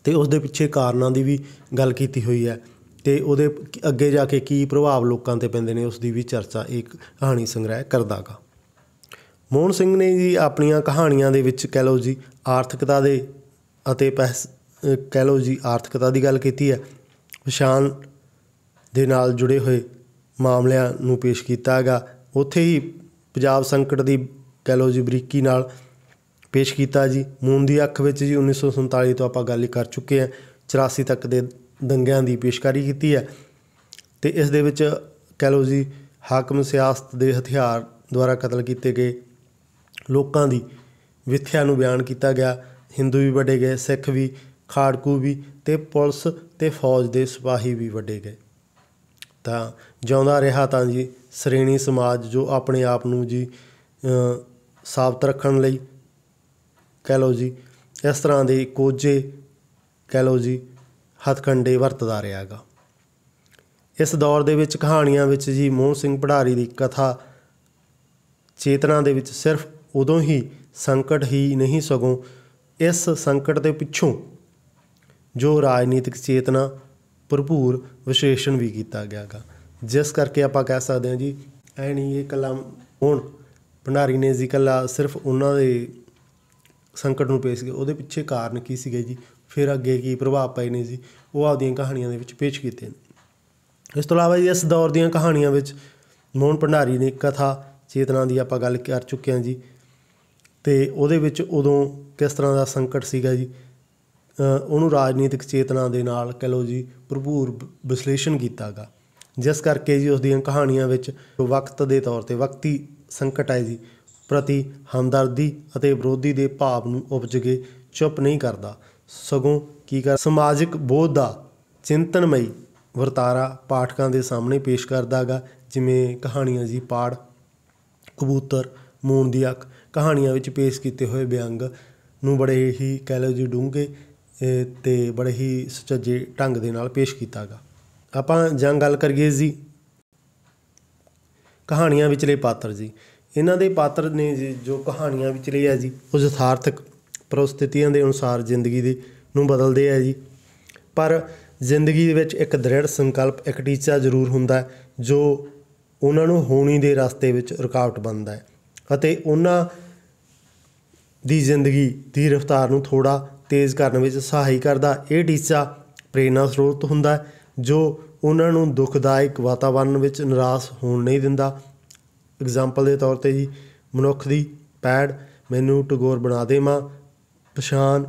ਤੇ ਉਸ ਦੇ ਪਿੱਛੇ ਕਾਰਨਾਂ ਦੀ ਵੀ ਗੱਲ ਕੀਤੀ ਹੋਈ ਹੈ ਤੇ ਉਹਦੇ ਅੱਗੇ ਜਾ ਕੇ ਕੀ ਪ੍ਰਭਾਵ ਲੋਕਾਂ ਤੇ ਪੈਂਦੇ ਨੇ ਉਸ ਦੀ ਵੀ ਚਰਚਾ ਇੱਕ ਕਹਾਣੀ ਸੰਗ੍ਰਹਿ ਕਰਦਾਗਾ ਮੋਹਨ ਸਿੰਘ ਨੇ ਜੀ ਆਪਣੀਆਂ ਕਹਾਣੀਆਂ ਦੇ ਵਿੱਚ ਕਹਿ ਲਓ ਜੀ ਆਰਥਿਕਤਾ ਦੇ ਅਤੇ ਕਹਿ ਲਓ ਜੀ ਆਰਥਿਕਤਾ ਦੀ ਗੱਲ ਕੀਤੀ ਹੈ ਪਛਾਣ ਦੇ ਨਾਲ ਜੁੜੇ ਹੋਏ ਮਾਮਲਿਆਂ ਨੂੰ ਪੇਸ਼ ਕੀਤਾ ਹੈਗਾ ਉੱਥੇ ਹੀ ਪੰਜਾਬ ਸੰਕਟ ਦੀ ਕਹਿ ਲਓ ਜੀ ਬਰੀਕੀ ਨਾਲ ਪੇਸ਼ ਕੀਤਾ ਜੀ ਮੂਨ ਦੀ ਅੱਖ ਵਿੱਚ ਜੀ 1947 ਤੋਂ ਆਪਾਂ ਗੱਲ ਕਰ ਚੁੱਕੇ ਆ 84 ਤੱਕ ਦੇ ਦੰਗਿਆਂ ਦੀ ਪੇਸ਼ਕਾਰੀ ਕੀਤੀ ਹੈ ਤੇ ਇਸ ਦੇ ਵਿੱਚ ਕਹਿ ਲਓ ਜੀ ਹਾਕਮ ਸਿਆਸਤ ਦੇ ਹਥਿਆਰ ਦੁਆਰਾ ਕਤਲ ਕੀਤੇ ਗਏ ਲੋਕਾਂ ਦੀ ਵਿਥਿਆ ਨੂੰ ਬਿਆਨ ਕੀਤਾ ਗਿਆ ਹਿੰਦੂ ਵੀ ਵੱਡੇ ਗਏ ਸਿੱਖ ਵੀ ਖਾੜਕੂ ਵੀ ਤੇ ਪੁਲਿਸ ਤੇ ਫੌਜ ਦੇ ਸਿਪਾਹੀ ਵੀ ਵੱਡੇ ਗਏ ਤਾਂ ਜਿਉਂਦਾ ਰਿਹਾ ਤਾਂ ਜੀ ਸ਼੍ਰੇਣੀ ਸਮਾਜ ਜੋ ਆਪਣੇ ਆਪ ਨੂੰ ਜੀ ਸਾਫਤ ਰੱਖਣ ਲਈ ਕਹਿ ਲਓ ਜੀ ਇਸ ਤਰ੍ਹਾਂ ਦੇ ਕੋਝੇ ਕਹਿ ਲਓ ਜੀ ਹੱਥਕੰਡੇ ਵਰਤਦਾ ਰਿਹਾਗਾ ਇਸ ਦੌਰ ਦੇ ਵਿੱਚ ਕਹਾਣੀਆਂ ਵਿੱਚ ਜੀ ਮੋਹਨ ਸਿੰਘ ਪੜਾਰੀ ਦੀ ਕਥਾ ਚੇਤਨਾ ਦੇ ਵਿੱਚ ਸਿਰਫ ਉਦੋਂ ਹੀ ਸੰਕਟ ਹੀ ਨਹੀਂ ਸਗੋਂ ਇਸ ਸੰਕਟ ਦੇ ਪਿੱਛੋਂ ਜੋ ਰਾਜਨੀਤਿਕ ਚੇਤਨਾ ਭਰਪੂਰ ਵਿਸ਼ੇਸ਼ਣ ਵੀ ਕੀਤਾ ਗਿਆਗਾ ਜਿਸ ਕਰਕੇ ਆਪਾਂ ਕਹਿ ਸਕਦੇ ਹਾਂ ਜੀ ਐ ਨਹੀਂ ਇਹ ਕਲਾ ਹੁਣ ਭੰਡਾਰੀ ਨੇ ਜੀ ਕਲਾ ਸਿਰਫ ਉਹਨਾਂ ਦੇ ਸੰਕਟ ਨੂੰ ਪੇਸ਼ ਕੀਤਾ ਉਹਦੇ ਪਿੱਛੇ ਕਾਰਨ ਕੀ ਸੀਗੇ ਜੀ ਫਿਰ ਅੱਗੇ ਕੀ ਪ੍ਰਭਾਵ ਪਏ ਨੇ ਜੀ ਉਹ ਆਪਦੀਆਂ ਕਹਾਣੀਆਂ ਦੇ ਵਿੱਚ ਪੇਸ਼ ਕੀਤੇ ਨੇ ਇਸ ਤੋਂ ਇਲਾਵਾ ਇਸ ਦੌਰ ਦੀਆਂ ਕਹਾਣੀਆਂ ਵਿੱਚ ਮੋਹਨ ਭੰਡਾਰੀ ਨੇ ਕਥਾ ਚੇਤਨਾ ਦੀ ਆਪਾਂ ਗੱਲ ਕਰ ਚੁੱਕੇ ਹਾਂ ਜੀ ਤੇ ਉਹਦੇ ਵਿੱਚ ਉਦੋਂ ਕਿਸ ਤਰ੍ਹਾਂ ਦਾ ਸੰਕਟ ਸੀਗਾ ਜੀ ਉਹਨੂੰ ਰਾਜਨੀਤਿਕ ਚੇਤਨਾ ਦੇ ਨਾਲ ਕਹ ਲੋ ਜੀ ਭਰਪੂਰ ਵਿਸ਼ਲੇਸ਼ਣ ਕੀਤਾਗਾ ਜਿਸ ਕਰਕੇ ਜੀ ਉਸ ਦੀਆਂ ਕਹਾਣੀਆਂ ਵਿੱਚ ਵਕਤ ਦੇ ਤੌਰ ਤੇ ਵਕਤੀ ਸੰਕਟ ਆਏ ਜੀ ਪ੍ਰਤੀ ਹਮਦਰਦੀ ਅਤੇ ਵਿਰੋਧੀ ਦੇ ਭਾਵ ਨੂੰ ਉਪਜ ਕੇ ਚੁੱਪ ਨਹੀਂ ਕਰਦਾ ਸਗੋਂ ਕੀ ਕਰ ਸਮਾਜਿਕ ਬੋਧ ਦਾ ਚਿੰਤਨਮਈ ਵਰਤਾਰਾ ਪਾਠਕਾਂ ਦੇ ਸਾਹਮਣੇ ਪੇਸ਼ ਕਰਦਾਗਾ ਜਿਵੇਂ ਕਹਾਣੀਆਂ ਜੀ ਪਾੜ ਕਬੂਤਰ ਮੂਨ ਦੀ ਅੱਖ ਕਹਾਣੀਆਂ ਵਿੱਚ ਪੇਸ਼ ਕੀਤੇ ਹੋਏ ਵਿਅੰਗ ਨੂੰ ਬੜੇ ਹੀ ਕਹਿ ਲਓ ਜੀ ਡੂੰਘੇ ਤੇ ਬੜੇ ਹੀ ਸੱਚੇ ਢੰਗ ਦੇ ਨਾਲ ਪੇਸ਼ ਕੀਤਾਗਾ ਆਪਾਂ ਜਾਂ ਗੱਲ ਕਰੀਏ ਜੀ ਕਹਾਣੀਆਂ ਵਿਚਲੇ ਪਾਤਰ ਜੀ ਇਹਨਾਂ ਦੇ ਪਾਤਰ ਨੇ ਜੀ ਜੋ ਕਹਾਣੀਆਂ ਵਿਚਲੇ ਆ ਜੀ ਉਹ ਯਥਾਰਥਕ ਪ੍ਰਸਥਿਤੀਆਂ ਦੇ ਅਨੁਸਾਰ ਜ਼ਿੰਦਗੀ ਦੇ ਨੂੰ ਬਦਲਦੇ ਆ ਜੀ ਪਰ ਜ਼ਿੰਦਗੀ ਦੇ ਵਿੱਚ ਇੱਕ ਦ੍ਰਿੜ ਸੰਕਲਪ ਇੱਕ ਟੀਚਾ ਜ਼ਰੂਰ ਹੁੰਦਾ ਜੋ ਉਹਨਾਂ ਨੂੰ ਹੋਣੀ ਦੇ ਰਸਤੇ ਵਿੱਚ ਰੁਕਾਵਟ ਬਣਦਾ ਹੈ ਅਤੇ ਉਹਨਾਂ ਦੀ ਜ਼ਿੰਦਗੀ ਦੀ ਰਫਤਾਰ ਨੂੰ ਥੋੜਾ ਤੇਜ਼ ਕਰਨ ਵਿੱਚ ਸਹਾਇਕ ਕਰਦਾ ਇਹ ਟੀਚਾ ਪ੍ਰੇਰਣਾ ਸਰੋਤ ਹੁੰਦਾ ਜੋ ਉਹਨਾਂ ਨੂੰ ਦੁਖਦਾਇਕ ਵਾਤਾਵਰਣ ਵਿੱਚ ਨਿਰਾਸ਼ ਹੋਣ ਨਹੀਂ ਦਿੰਦਾ ਐਗਜ਼ਾਮਪਲ ਦੇ ਤੌਰ ਤੇ ਜੀ ਮਨੁੱਖ ਦੀ ਪੈੜ ਮੈਨੂੰ ਟਗੋਰ ਬਣਾ ਦੇ ਮਾਂ ਪਛਾਣ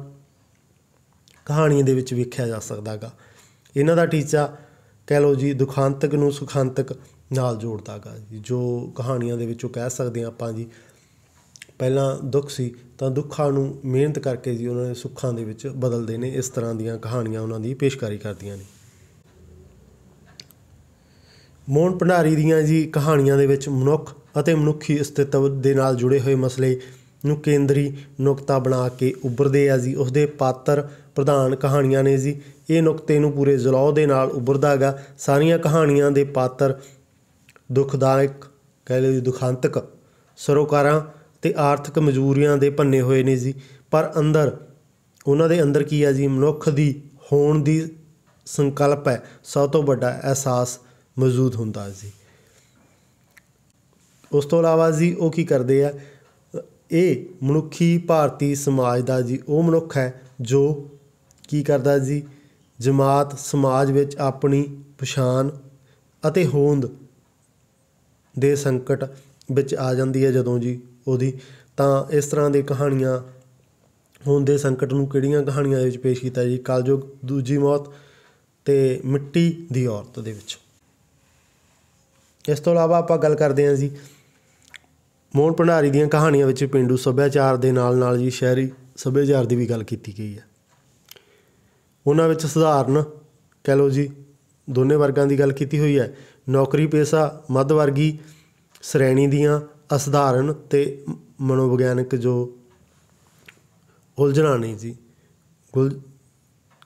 ਕਹਾਣੀਆਂ ਦੇ ਵਿੱਚ ਵੇਖਿਆ ਜਾ ਸਕਦਾਗਾ ਇਹਨਾਂ ਦਾ ਟੀਚਾ ਕਹਿ ਲੋ ਜੀ ਦੁਖਾਂਤਕ ਨੂੰ ਸੁਖਾਂਤਕ ਨਾਲ ਜੋੜਦਾ ਗਾ ਜੋ ਕਹਾਣੀਆਂ ਦੇ ਵਿੱਚੋਂ ਕਹਿ ਸਕਦੇ ਆ ਆਪਾਂ ਜੀ ਪਹਿਲਾਂ ਦੁੱਖ ਸੀ ਤਾਂ ਦੁੱਖਾਂ ਨੂੰ ਮਿਹਨਤ ਕਰਕੇ ਜੀ ਉਹਨਾਂ ਨੇ ਸੁੱਖਾਂ ਦੇ ਵਿੱਚ ਬਦਲਦੇ ਨੇ ਇਸ ਤਰ੍ਹਾਂ ਦੀਆਂ ਕਹਾਣੀਆਂ ਉਹਨਾਂ ਦੀ ਪੇਸ਼ਕਾਰੀ ਕਰਦੀਆਂ ਨੇ ਮੋਹਨ ਭੰਡਾਰੀ ਦੀਆਂ ਜੀ ਕਹਾਣੀਆਂ ਦੇ ਵਿੱਚ ਮਨੁੱਖ ਅਤੇ ਮਨੁੱਖੀ ਅਸਤਿਤਵ ਦੇ ਨਾਲ ਜੁੜੇ ਹੋਏ ਮਸਲੇ ਨੂੰ ਕੇਂਦਰੀ ਨੁਕਤਾ ਬਣਾ ਕੇ ਉੱਭਰਦੇ ਆ ਜੀ ਉਸਦੇ ਪਾਤਰ ਪ੍ਰਧਾਨ ਕਹਾਣੀਆਂ ਨੇ ਜੀ ਇਹ ਨੁਕਤੇ ਨੂੰ ਪੂਰੇ ਜ਼ਲੌ ਦੇ ਨਾਲ ਉੱਭਰਦਾਗਾ ਸਾਰੀਆਂ ਕਹਾਣੀਆਂ ਦੇ ਪਾਤਰ ਦੁਖਦਾਇਕ ਕਹਿ ਲਈ ਦੁਖਾਂਤਕ ਸਰੋਕਾਰਾਂ ਤੇ ਆਰਥਿਕ ਮਜਬੂਰੀਆਂ ਦੇ ਭੰਨੇ ਹੋਏ ਨੇ ਜੀ ਪਰ ਅੰਦਰ ਉਹਨਾਂ ਦੇ ਅੰਦਰ ਕੀ ਆ ਜੀ ਮਨੁੱਖ ਦੀ ਹੋਣ ਦੀ ਸੰਕਲਪ ਹੈ ਸਭ ਤੋਂ ਵੱਡਾ ਅਹਿਸਾਸ ਮੌਜੂਦ ਹੁੰਦਾ ਜੀ ਉਸ ਤੋਂ ਇਲਾਵਾ ਜੀ ਉਹ ਕੀ ਕਰਦੇ ਆ ਇਹ ਮਨੁੱਖੀ ਭਾਰਤੀ ਸਮਾਜ ਦਾ ਜੀ ਉਹ ਮਨੁੱਖ ਹੈ ਜੋ ਕੀ ਕਰਦਾ ਜੀ ਜਮਾਤ ਸਮਾਜ ਵਿੱਚ ਆਪਣੀ ਪਛਾਣ ਅਤੇ ਹੋਂਦ ਦੇ ਸੰਕਟ ਵਿੱਚ ਆ ਜਾਂਦੀ ਹੈ ਜਦੋਂ ਜੀ ਉਹਦੀ ਤਾਂ ਇਸ ਤਰ੍ਹਾਂ ਦੀ ਕਹਾਣੀਆਂ ਹੁੰਦੇ ਦੇ ਸੰਕਟ ਨੂੰ ਕਿਹੜੀਆਂ ਕਹਾਣੀਆਂ ਦੇ ਵਿੱਚ ਪੇਸ਼ ਕੀਤਾ ਜੀ ਕਲਯੁਗ ਦੂਜੀ ਮੌਤ ਤੇ ਮਿੱਟੀ ਦੀ ਔਰਤ ਦੇ ਵਿੱਚ ਇਸ ਤੋਂ ਇਲਾਵਾ ਆਪਾਂ ਗੱਲ ਕਰਦੇ ਹਾਂ ਜੀ ਮੋਹਨ ਭੰਡਾਰੀ ਦੀਆਂ ਕਹਾਣੀਆਂ ਵਿੱਚ ਪਿੰਡੂ ਸੱਭਿਆਚਾਰ ਦੇ ਨਾਲ-ਨਾਲ ਜੀ ਸ਼ਹਿਰੀ ਸੱਭਿਆਚਾਰ ਦੀ ਵੀ ਗੱਲ ਕੀਤੀ ਗਈ ਹੈ ਉਹਨਾਂ ਵਿੱਚ ਸਧਾਰਨ ਕਹ ਲੋ ਜੀ ਦੋਨੇ ਵਰਗਾਂ ਦੀ ਗੱਲ ਕੀਤੀ ਹੋਈ ਹੈ ਨੌਕਰੀ ਪੇਸ਼ਾ ਮੱਧ ਵਰਗੀ ਸ਼੍ਰੇਣੀ ਦੀਆਂ ਅਸਧਾਰਨ ਤੇ ਮਨੋਵਿਗਿਆਨਕ ਜੋ ਉਲਝਣਾਂ ਨਹੀਂ ਜੀ ਗੁਲ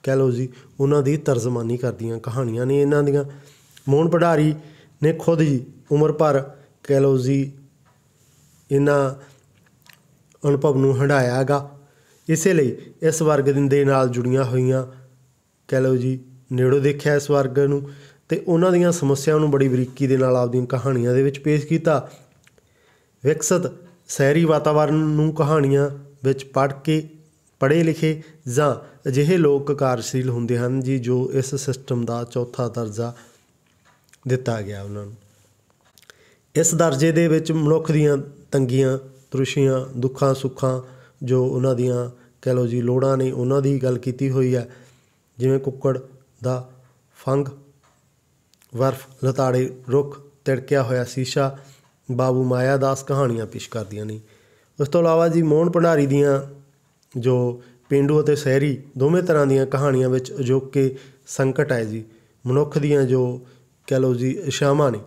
ਕਹਿ ਲੋ ਜੀ ਉਹਨਾਂ ਦੀ ਤਰਜਮਾਨੀ ਕਰਦੀਆਂ ਕਹਾਣੀਆਂ ਨੇ ਇਹਨਾਂ ਦੀਆਂ ਮੋਹਨ ਪੜਾਰੀ ਨੇ ਖੁਦ ਹੀ ਉਮਰ ਭਰ ਕਹਿ ਲੋ ਜੀ ਇਹਨਾਂ ਅਨੁਭਵ ਨੂੰ ਹੰਡਾਇਆਗਾ ਇਸੇ ਲਈ ਇਸ ਵਰਗ ਦੇ ਨਾਲ ਜੁੜੀਆਂ ਹੋਈਆਂ ਕਹਿ ਲੋ ਜੀ ਨੇੜੋਂ ਦੇਖਿਆ ਇਸ ਵਰਗ ਨੂੰ ਤੇ ਉਹਨਾਂ ਦੀਆਂ ਸਮੱਸਿਆਵਾਂ ਨੂੰ ਬੜੀ ਬਰੀਕੀ ਦੇ ਨਾਲ ਆਪਦੀਆਂ ਕਹਾਣੀਆਂ ਦੇ ਵਿੱਚ ਪੇਸ਼ ਕੀਤਾ ਵਿਕਸਿਤ ਸ਼ਹਿਰੀ ਵਾਤਾਵਰਣ ਨੂੰ ਕਹਾਣੀਆਂ ਵਿੱਚ ਪੜ੍ਹ ਕੇ ਪੜ੍ਹੇ ਲਿਖੇ ਜਾਂ ਅਜਿਹੇ ਲੋਕ ਕਾਰਜਸ਼ੀਲ ਹੁੰਦੇ ਹਨ ਜੀ ਜੋ ਇਸ ਸਿਸਟਮ ਦਾ ਚੌਥਾ ਦਰਜਾ ਦਿੱਤਾ ਗਿਆ ਉਹਨਾਂ ਨੂੰ ਇਸ ਦਰਜੇ ਦੇ ਵਿੱਚ ਮਨੁੱਖ ਦੀਆਂ ਤੰਗੀਆਂ ਤ੍ਰਿਸ਼ੀਆਂ ਦੁੱਖਾਂ ਸੁੱਖਾਂ ਜੋ ਉਹਨਾਂ ਦੀਆਂ ਕਹ ਲੋ ਜੀ ਲੋੜਾਂ ਨੇ ਉਹਨਾਂ ਦੀ ਗੱਲ ਕੀਤੀ ਹੋਈ ਹੈ ਜਿਵੇਂ ਕੁੱਕੜ ਦਾ ਫੰਗ ਵਰਫ ਲਤਾੜੇ ਰੁੱਖ ਤੜਕਿਆ ਹੋਇਆ ਸ਼ੀਸ਼ਾ ਬਾਬੂ ਮਾਇਆ ਦਾਸ ਕਹਾਣੀਆਂ ਪੇਸ਼ ਕਰਦੀਆਂ ਨੇ ਉਸ ਤੋਂ ਇਲਾਵਾ ਜੀ ਮੋਹਨ ਭੰਡਾਰੀ ਦੀਆਂ ਜੋ ਪਿੰਡੂ ਅਤੇ ਸ਼ਹਿਰੀ ਦੋਵੇਂ ਤਰ੍ਹਾਂ ਦੀਆਂ ਕਹਾਣੀਆਂ ਵਿੱਚ ਅਜੋਕੇ ਸੰਕਟ ਹੈ ਜੀ ਮਨੁੱਖ ਦੀਆਂ ਜੋ ਕਹ ਲਓ ਜੀ ਇਸ਼ਾਮਾਂ ਨੇ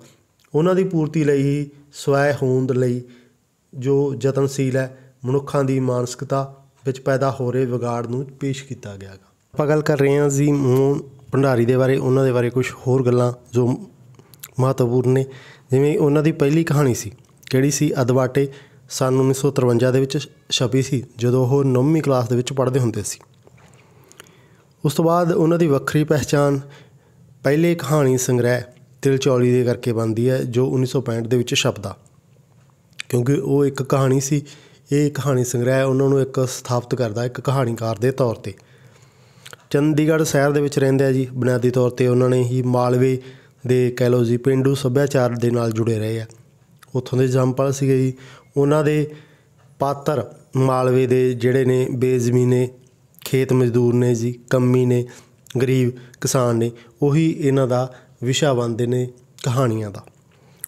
ਉਹਨਾਂ ਦੀ ਪੂਰਤੀ ਲਈ ਹੀ ਸਵੈ ਹੋਂਦ ਲਈ ਜੋ ਯਤਨਸ਼ੀਲ ਹੈ ਮਨੁੱਖਾਂ ਦੀ ਮਾਨਸਿਕਤਾ ਵਿੱਚ ਪੈਦਾ ਹੋ ਰਹੇ ਵਿਗਾੜ ਨੂੰ ਪੇਸ਼ ਕੀਤਾ ਗਿਆ ਹੈ ਪਗਲ ਕਰ ਰਹੇ ਹਾਂ ਜੀ ਮੂਨ ਭੰਡਾਰੀ ਦੇ ਬਾਰੇ ਉਹਨਾਂ ਦੇ ਬਾਰੇ ਕੁਝ ਹੋਰ ਗੱਲਾਂ ਜੋ ਮਹੱਤਵਪੂਰਨ ਨੇ ਜਿਵੇਂ ਉਹਨਾਂ ਦੀ ਪਹਿਲੀ ਕਹਾਣੀ ਸੀ ਕਿਹੜੀ ਸੀ ਅਦਵਾਟੇ ਸਨ 1953 ਦੇ ਵਿੱਚ ਛਪੀ ਸੀ ਜਦੋਂ ਉਹ 9ਵੀਂ ਕਲਾਸ ਦੇ ਵਿੱਚ ਪੜ੍ਹਦੇ ਹੁੰਦੇ ਸੀ ਉਸ ਤੋਂ ਬਾਅਦ ਉਹਨਾਂ ਦੀ ਵੱਖਰੀ ਪਹਿਚਾਨ ਪਹਿਲੇ ਕਹਾਣੀ ਸੰਗ੍ਰਹਿ ਦਿਲਚੌਲੀ ਦੇ ਕਰਕੇ ਬਣਦੀ ਹੈ ਜੋ 1965 ਦੇ ਵਿੱਚ ਛਪਦਾ ਕਿਉਂਕਿ ਉਹ ਇੱਕ ਕਹਾਣੀ ਸੀ ਇਹ ਕਹਾਣੀ ਸੰਗ੍ਰਹਿ ਉਹਨਾਂ ਨੂੰ ਇੱਕ ਸਥਾਪਿਤ ਕਰਦਾ ਇੱਕ ਕਹਾਣੀਕਾਰ ਦੇ ਤੌਰ ਤੇ ਚੰਡੀਗੜ੍ਹ ਸ਼ਹਿਰ ਦੇ ਵਿੱਚ ਰਹਿੰਦੇ ਆ ਜੀ ਬੁਨਿਆਦੀ ਤੌਰ ਤੇ ਉਹਨਾਂ ਨੇ ਹੀ ਮਾਲਵੇ ਦੇ ਕਹਿ ਜੀ ਪਿੰਡੂ ਸੱਭਿਆਚਾਰ ਦੇ ਨਾਲ ਜੁੜੇ ਰਹੇ ਆ ਉੱਥੋਂ ਦੇ ਜੰਮਪਲ ਸੀਗੇ ਜੀ ਉਹਨਾਂ ਦੇ ਪਾਤਰ ਮਾਲਵੇ ਦੇ ਜਿਹੜੇ ਨੇ ਬੇਜ਼ਮੀਨੇ ਖੇਤ ਮਜ਼ਦੂਰ ਨੇ ਜੀ ਕੰਮੀ ਨੇ ਗਰੀਬ ਕਿਸਾਨ ਨੇ ਉਹੀ ਇਹਨਾਂ ਦਾ ਵਿਸ਼ਾ ਬਣਦੇ ਨੇ ਕਹਾਣੀਆਂ ਦਾ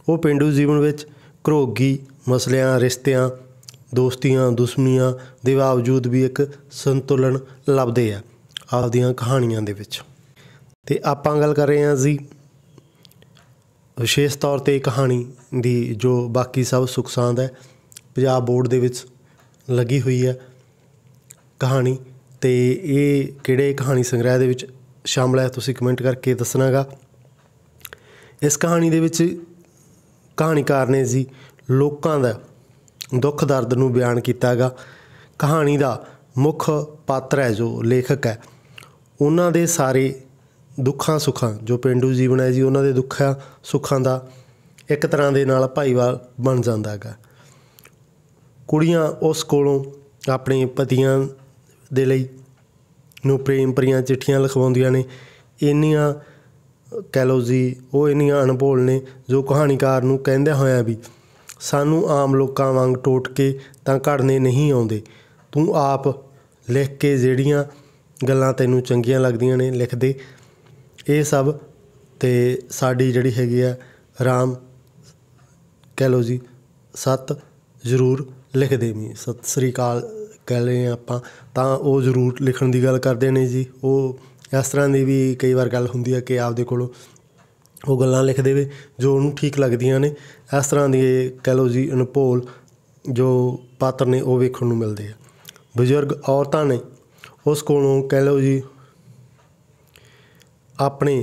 ਉਹ ਪਿੰਡੂ ਜੀਵਨ ਵਿੱਚ ਘਰੋਗੀ ਮਸਲਿਆਂ ਰਿਸ਼ਤਿਆਂ ਦੋਸਤੀਆਂ ਦੁਸ਼ਮਣੀਆਂ ਦੇ ਬਾਵਜੂਦ ਵੀ ਇੱਕ ਸੰਤੁਲਨ ਲੱਭਦੇ ਆ ਆਪਦੀਆਂ ਕਹਾਣੀਆਂ ਦੇ ਵਿੱਚ ਤੇ ਆਪਾਂ ਗੱਲ ਕਰ ਰਹੇ ਹਾਂ ਜੀ ਵਿਸ਼ੇਸ਼ ਤੌਰ ਤੇ ਕਹਾਣੀ ਦੀ ਜੋ ਬਾਕੀ ਸਭ ਸੁਖਸਾਂਦ ਹੈ ਪੰਜਾਬ ਬੋਰਡ ਦੇ ਵਿੱਚ ਲੱਗੀ ਹੋਈ ਹੈ ਕਹਾਣੀ ਤੇ ਇਹ ਕਿਹੜੇ ਕਹਾਣੀ ਸੰਗ੍ਰਹਿ ਦੇ ਵਿੱਚ ਸ਼ਾਮਲ ਹੈ ਤੁਸੀਂ ਕਮੈਂਟ ਕਰਕੇ ਦੱਸਣਾਗਾ ਇਸ ਕਹਾਣੀ ਦੇ ਵਿੱਚ ਕਹਾਣੀਕਾਰ ਨੇ ਜੀ ਲੋਕਾਂ ਦਾ ਦੁੱਖ ਦਰਦ ਨੂੰ ਬਿਆਨ ਕੀਤਾਗਾ ਕਹਾਣੀ ਦਾ ਮੁੱਖ ਪਾਤਰ ਹੈ ਜੋ ਲੇਖਕ ਹੈ ਉਹਨਾਂ ਦੇ ਸਾਰੇ ਦੁੱਖਾਂ ਸੁੱਖਾਂ ਜੋ ਪਿੰਡੂ ਜੀਵਨ ਹੈ ਜੀ ਉਹਨਾਂ ਦੇ ਦੁੱਖਾਂ ਸੁੱਖਾਂ ਦਾ ਇੱਕ ਤਰ੍ਹਾਂ ਦੇ ਨਾਲ ਭਾਈਵਾਲ ਬਣ ਜਾਂਦਾ ਹੈਗਾ ਕੁੜੀਆਂ ਉਸ ਕੋਲੋਂ ਆਪਣੇ ਪਤੀਆਂ ਦੇ ਲਈ ਨੂੰ ਪ੍ਰੇਮ ਪ੍ਰੀਆਂ ਚਿੱਠੀਆਂ ਲਿਖਵਾਉਂਦੀਆਂ ਨੇ ਇੰਨੀਆਂ ਕੈਲੋਜੀ ਉਹ ਇੰਨੀਆਂ ਅਣਭੋਲ ਨੇ ਜੋ ਕਹਾਣੀਕਾਰ ਨੂੰ ਕਹਿੰਦੇ ਹੋਇਆ ਵੀ ਸਾਨੂੰ ਆਮ ਲੋਕਾਂ ਵਾਂਗ ਟੋਟ ਕੇ ਤਾਂ ਘੜਨੇ ਨਹੀਂ ਆਉਂਦੇ ਤੂੰ ਆਪ ਲਿਖ ਕੇ ਜਿਹੜੀਆਂ ਗੱਲਾਂ ਤੈਨੂੰ ਚੰਗੀਆਂ ਲੱਗਦੀਆਂ ਨੇ ਲਿਖ ਦੇ ਇਹ ਸਭ ਤੇ ਸਾਡੀ ਜਿਹੜੀ ਹੈਗੀ ਆ ਰਾਮ ਕਹਿ ਲੋ ਜੀ ਸਤ ਜ਼ਰੂਰ ਲਿਖ ਦੇਵੀਂ ਸਤਿ ਸ੍ਰੀ ਅਕਾਲ ਕਹਿ ਲਏ ਆਪਾਂ ਤਾਂ ਉਹ ਜ਼ਰੂਰ ਲਿਖਣ ਦੀ ਗੱਲ ਕਰਦੇ ਨੇ ਜੀ ਉਹ ਇਸ ਤਰ੍ਹਾਂ ਦੀ ਵੀ ਕਈ ਵਾਰ ਗੱਲ ਹੁੰਦੀ ਹੈ ਕਿ ਆਪਦੇ ਕੋਲੋਂ ਉਹ ਗੱਲਾਂ ਲਿਖ ਦੇਵੇ ਜੋ ਉਹਨੂੰ ਠੀਕ ਲੱਗਦੀਆਂ ਨੇ ਇਸ ਤਰ੍ਹਾਂ ਦੀ ਕਹਿ ਲੋ ਜੀ ਅਨਪੋਲ ਜੋ ਪਾਤਰ ਨੇ ਉਹ ਵੇਖਣ ਨੂੰ ਮਿਲਦੇ ਆ ਬਜ਼ੁਰਗ ਔਰਤਾਂ ਨੇ ਉਸ ਕੋਲੋਂ ਕਹਿ ਲਓ ਜੀ ਆਪਣੇ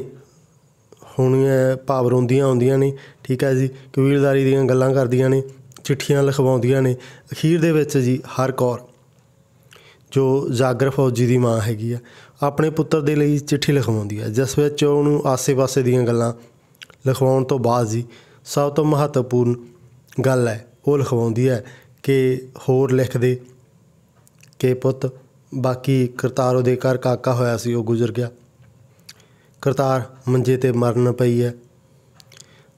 ਹੋਣੀਆਂ ਭਾਵ ਰੋਂਦੀਆਂ ਹੁੰਦੀਆਂ ਨੇ ਠੀਕ ਹੈ ਜੀ ਕਬੀਲਦਾਰੀ ਦੀਆਂ ਗੱਲਾਂ ਕਰਦੀਆਂ ਨੇ ਚਿੱਠੀਆਂ ਲਿਖਵਾਉਂਦੀਆਂ ਨੇ ਅਖੀਰ ਦੇ ਵਿੱਚ ਜੀ ਹਰ ਕੌਰ ਜੋ ਜਾਗਰ ਫੌਜੀ ਦੀ ਮਾਂ ਹੈਗੀ ਆ ਆਪਣੇ ਪੁੱਤਰ ਦੇ ਲਈ ਚਿੱਠੀ ਲਿਖਵਾਉਂਦੀ ਆ ਜਿਸ ਵਿੱਚ ਉਹਨੂੰ ਆਸੇ-ਪਾਸੇ ਦੀਆਂ ਗੱਲਾਂ ਲਿਖਵਾਉਣ ਤੋਂ ਬਾਅਦ ਜੀ ਸਭ ਤੋਂ ਮਹੱਤਵਪੂਰਨ ਗੱਲ ਹੈ ਉਹ ਲਿਖਵਾਉਂਦੀ ਹੈ ਕਿ ਹੋਰ ਲਿਖ ਦੇ ਕਿ ਪੁੱਤ ਬਾਕੀ ਕਰਤਾਰ ਉਹਦੇ ਘਰ ਕਾਕਾ ਹੋਇਆ ਸੀ ਉਹ ਗੁਜ਼ਰ ਗਿਆ ਕਰਤਾਰ ਮੰਜੇ ਤੇ ਮਰਨ ਪਈ ਹੈ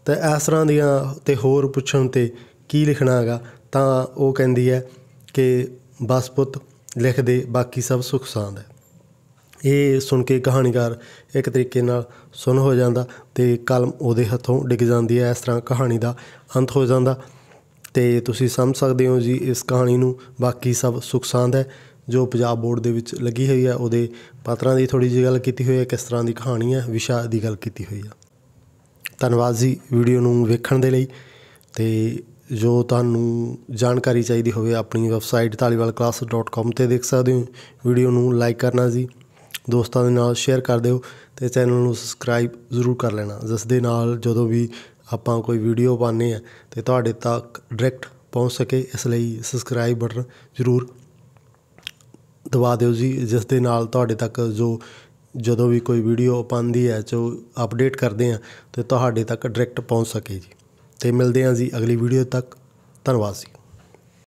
ਤੇ ਇਸ ਤਰ੍ਹਾਂ ਦੀਆਂ ਤੇ ਹੋਰ ਪੁੱਛਣ ਤੇ ਕੀ ਲਿਖਣਾ ਹੈਗਾ ਤਾਂ ਉਹ ਕਹਿੰਦੀ ਹੈ ਕਿ ਬਸ ਪੁੱਤ ਲਿਖ ਦੇ ਬਾਕੀ ਸਭ ਸੁਖ ਸਾਂਦ ਹੈ ਇਹ ਸੁਣ ਕੇ ਕਹਾਣੀਕਾਰ ਇੱਕ ਤਰੀਕੇ ਨਾਲ ਸੁਣ ਹੋ ਜਾਂਦਾ ਤੇ ਕਲਮ ਉਹਦੇ ਹੱਥੋਂ ਡਿੱਗ ਜਾਂਦੀ ਹੈ ਇਸ ਤਰ੍ਹਾਂ ਕਹਾਣੀ ਦਾ ਅੰਤ ਹੋ ਜਾਂਦਾ ਤੇ ਤੁਸੀਂ ਸਮਝ ਸਕਦੇ ਹੋ ਜੀ ਇਸ ਕਹਾਣੀ ਨੂੰ ਬਾਕੀ ਸਭ ਸੁਖ ਸਾਂਦ ਹੈ ਜੋ ਪੰਜਾਬ ਬੋਰਡ ਦੇ ਵਿੱਚ ਲੱਗੀ ਹੋਈ ਹੈ ਉਹਦੇ ਪਾਤਰਾਂ ਦੀ ਥੋੜੀ ਜਿਹੀ ਗੱਲ ਕੀਤੀ ਹੋਈ ਹੈ ਕਿਸ ਤਰ੍ਹਾਂ ਦੀ ਕਹਾਣੀ ਹੈ ਵਿਸ਼ਾ ਦੀ ਗੱਲ ਕੀਤੀ ਹੋਈ ਹੈ ਧੰਨਵਾਦ ਜੀ ਵੀਡੀਓ ਨੂੰ ਵੇਖਣ ਦੇ ਲਈ ਤੇ ਜੋ ਤੁਹਾਨੂੰ ਜਾਣਕਾਰੀ ਚਾਹੀਦੀ ਹੋਵੇ ਆਪਣੀ ਵੈਬਸਾਈਟ talibalclass.com ਤੇ ਦੇਖ ਸਕਦੇ ਹੋ ਵੀਡੀਓ ਨੂੰ ਲਾਈਕ ਕਰਨਾ ਜੀ ਦੋਸਤਾਂ ਦੇ ਨਾਲ ਸ਼ੇਅਰ ਕਰ ਦਿਓ ਤੇ ਚੈਨਲ ਨੂੰ ਸਬਸਕ੍ਰਾਈਬ ਜ਼ਰੂਰ ਕਰ ਲੈਣਾ ਜਿਸ ਦੇ ਨਾਲ ਜਦੋਂ ਵੀ ਆਪਾਂ ਕੋਈ ਵੀਡੀਓ ਪਾਣੇ ਆ ਤੇ ਤੁਹਾਡੇ ਤੱਕ ਡਾਇਰੈਕਟ ਪਹੁੰਚ ਸਕੇ ਇਸ ਲਈ ਸਬਸਕ੍ਰਾਈਬ ਬਟਨ ਜ਼ਰੂਰ ਦਵਾ ਦਿਓ ਜੀ ਜਿਸ ਦੇ ਨਾਲ ਤੁਹਾਡੇ ਤੱਕ ਜੋ ਜਦੋਂ ਵੀ ਕੋਈ ਵੀਡੀਓ ਪਾਉਂਦੀ ਹੈ ਜੋ ਅਪਡੇਟ ਕਰਦੇ ਆ ਤੇ ਤੁਹਾਡੇ ਤੱਕ ਡਾਇਰੈਕਟ ਪਹੁੰਚ ਸਕੇ ਜੀ ਤੇ ਮਿਲਦੇ ਆ ਜੀ ਅਗਲੀ ਵੀਡੀਓ ਤੱਕ ਧੰਨਵਾਦ ਜੀ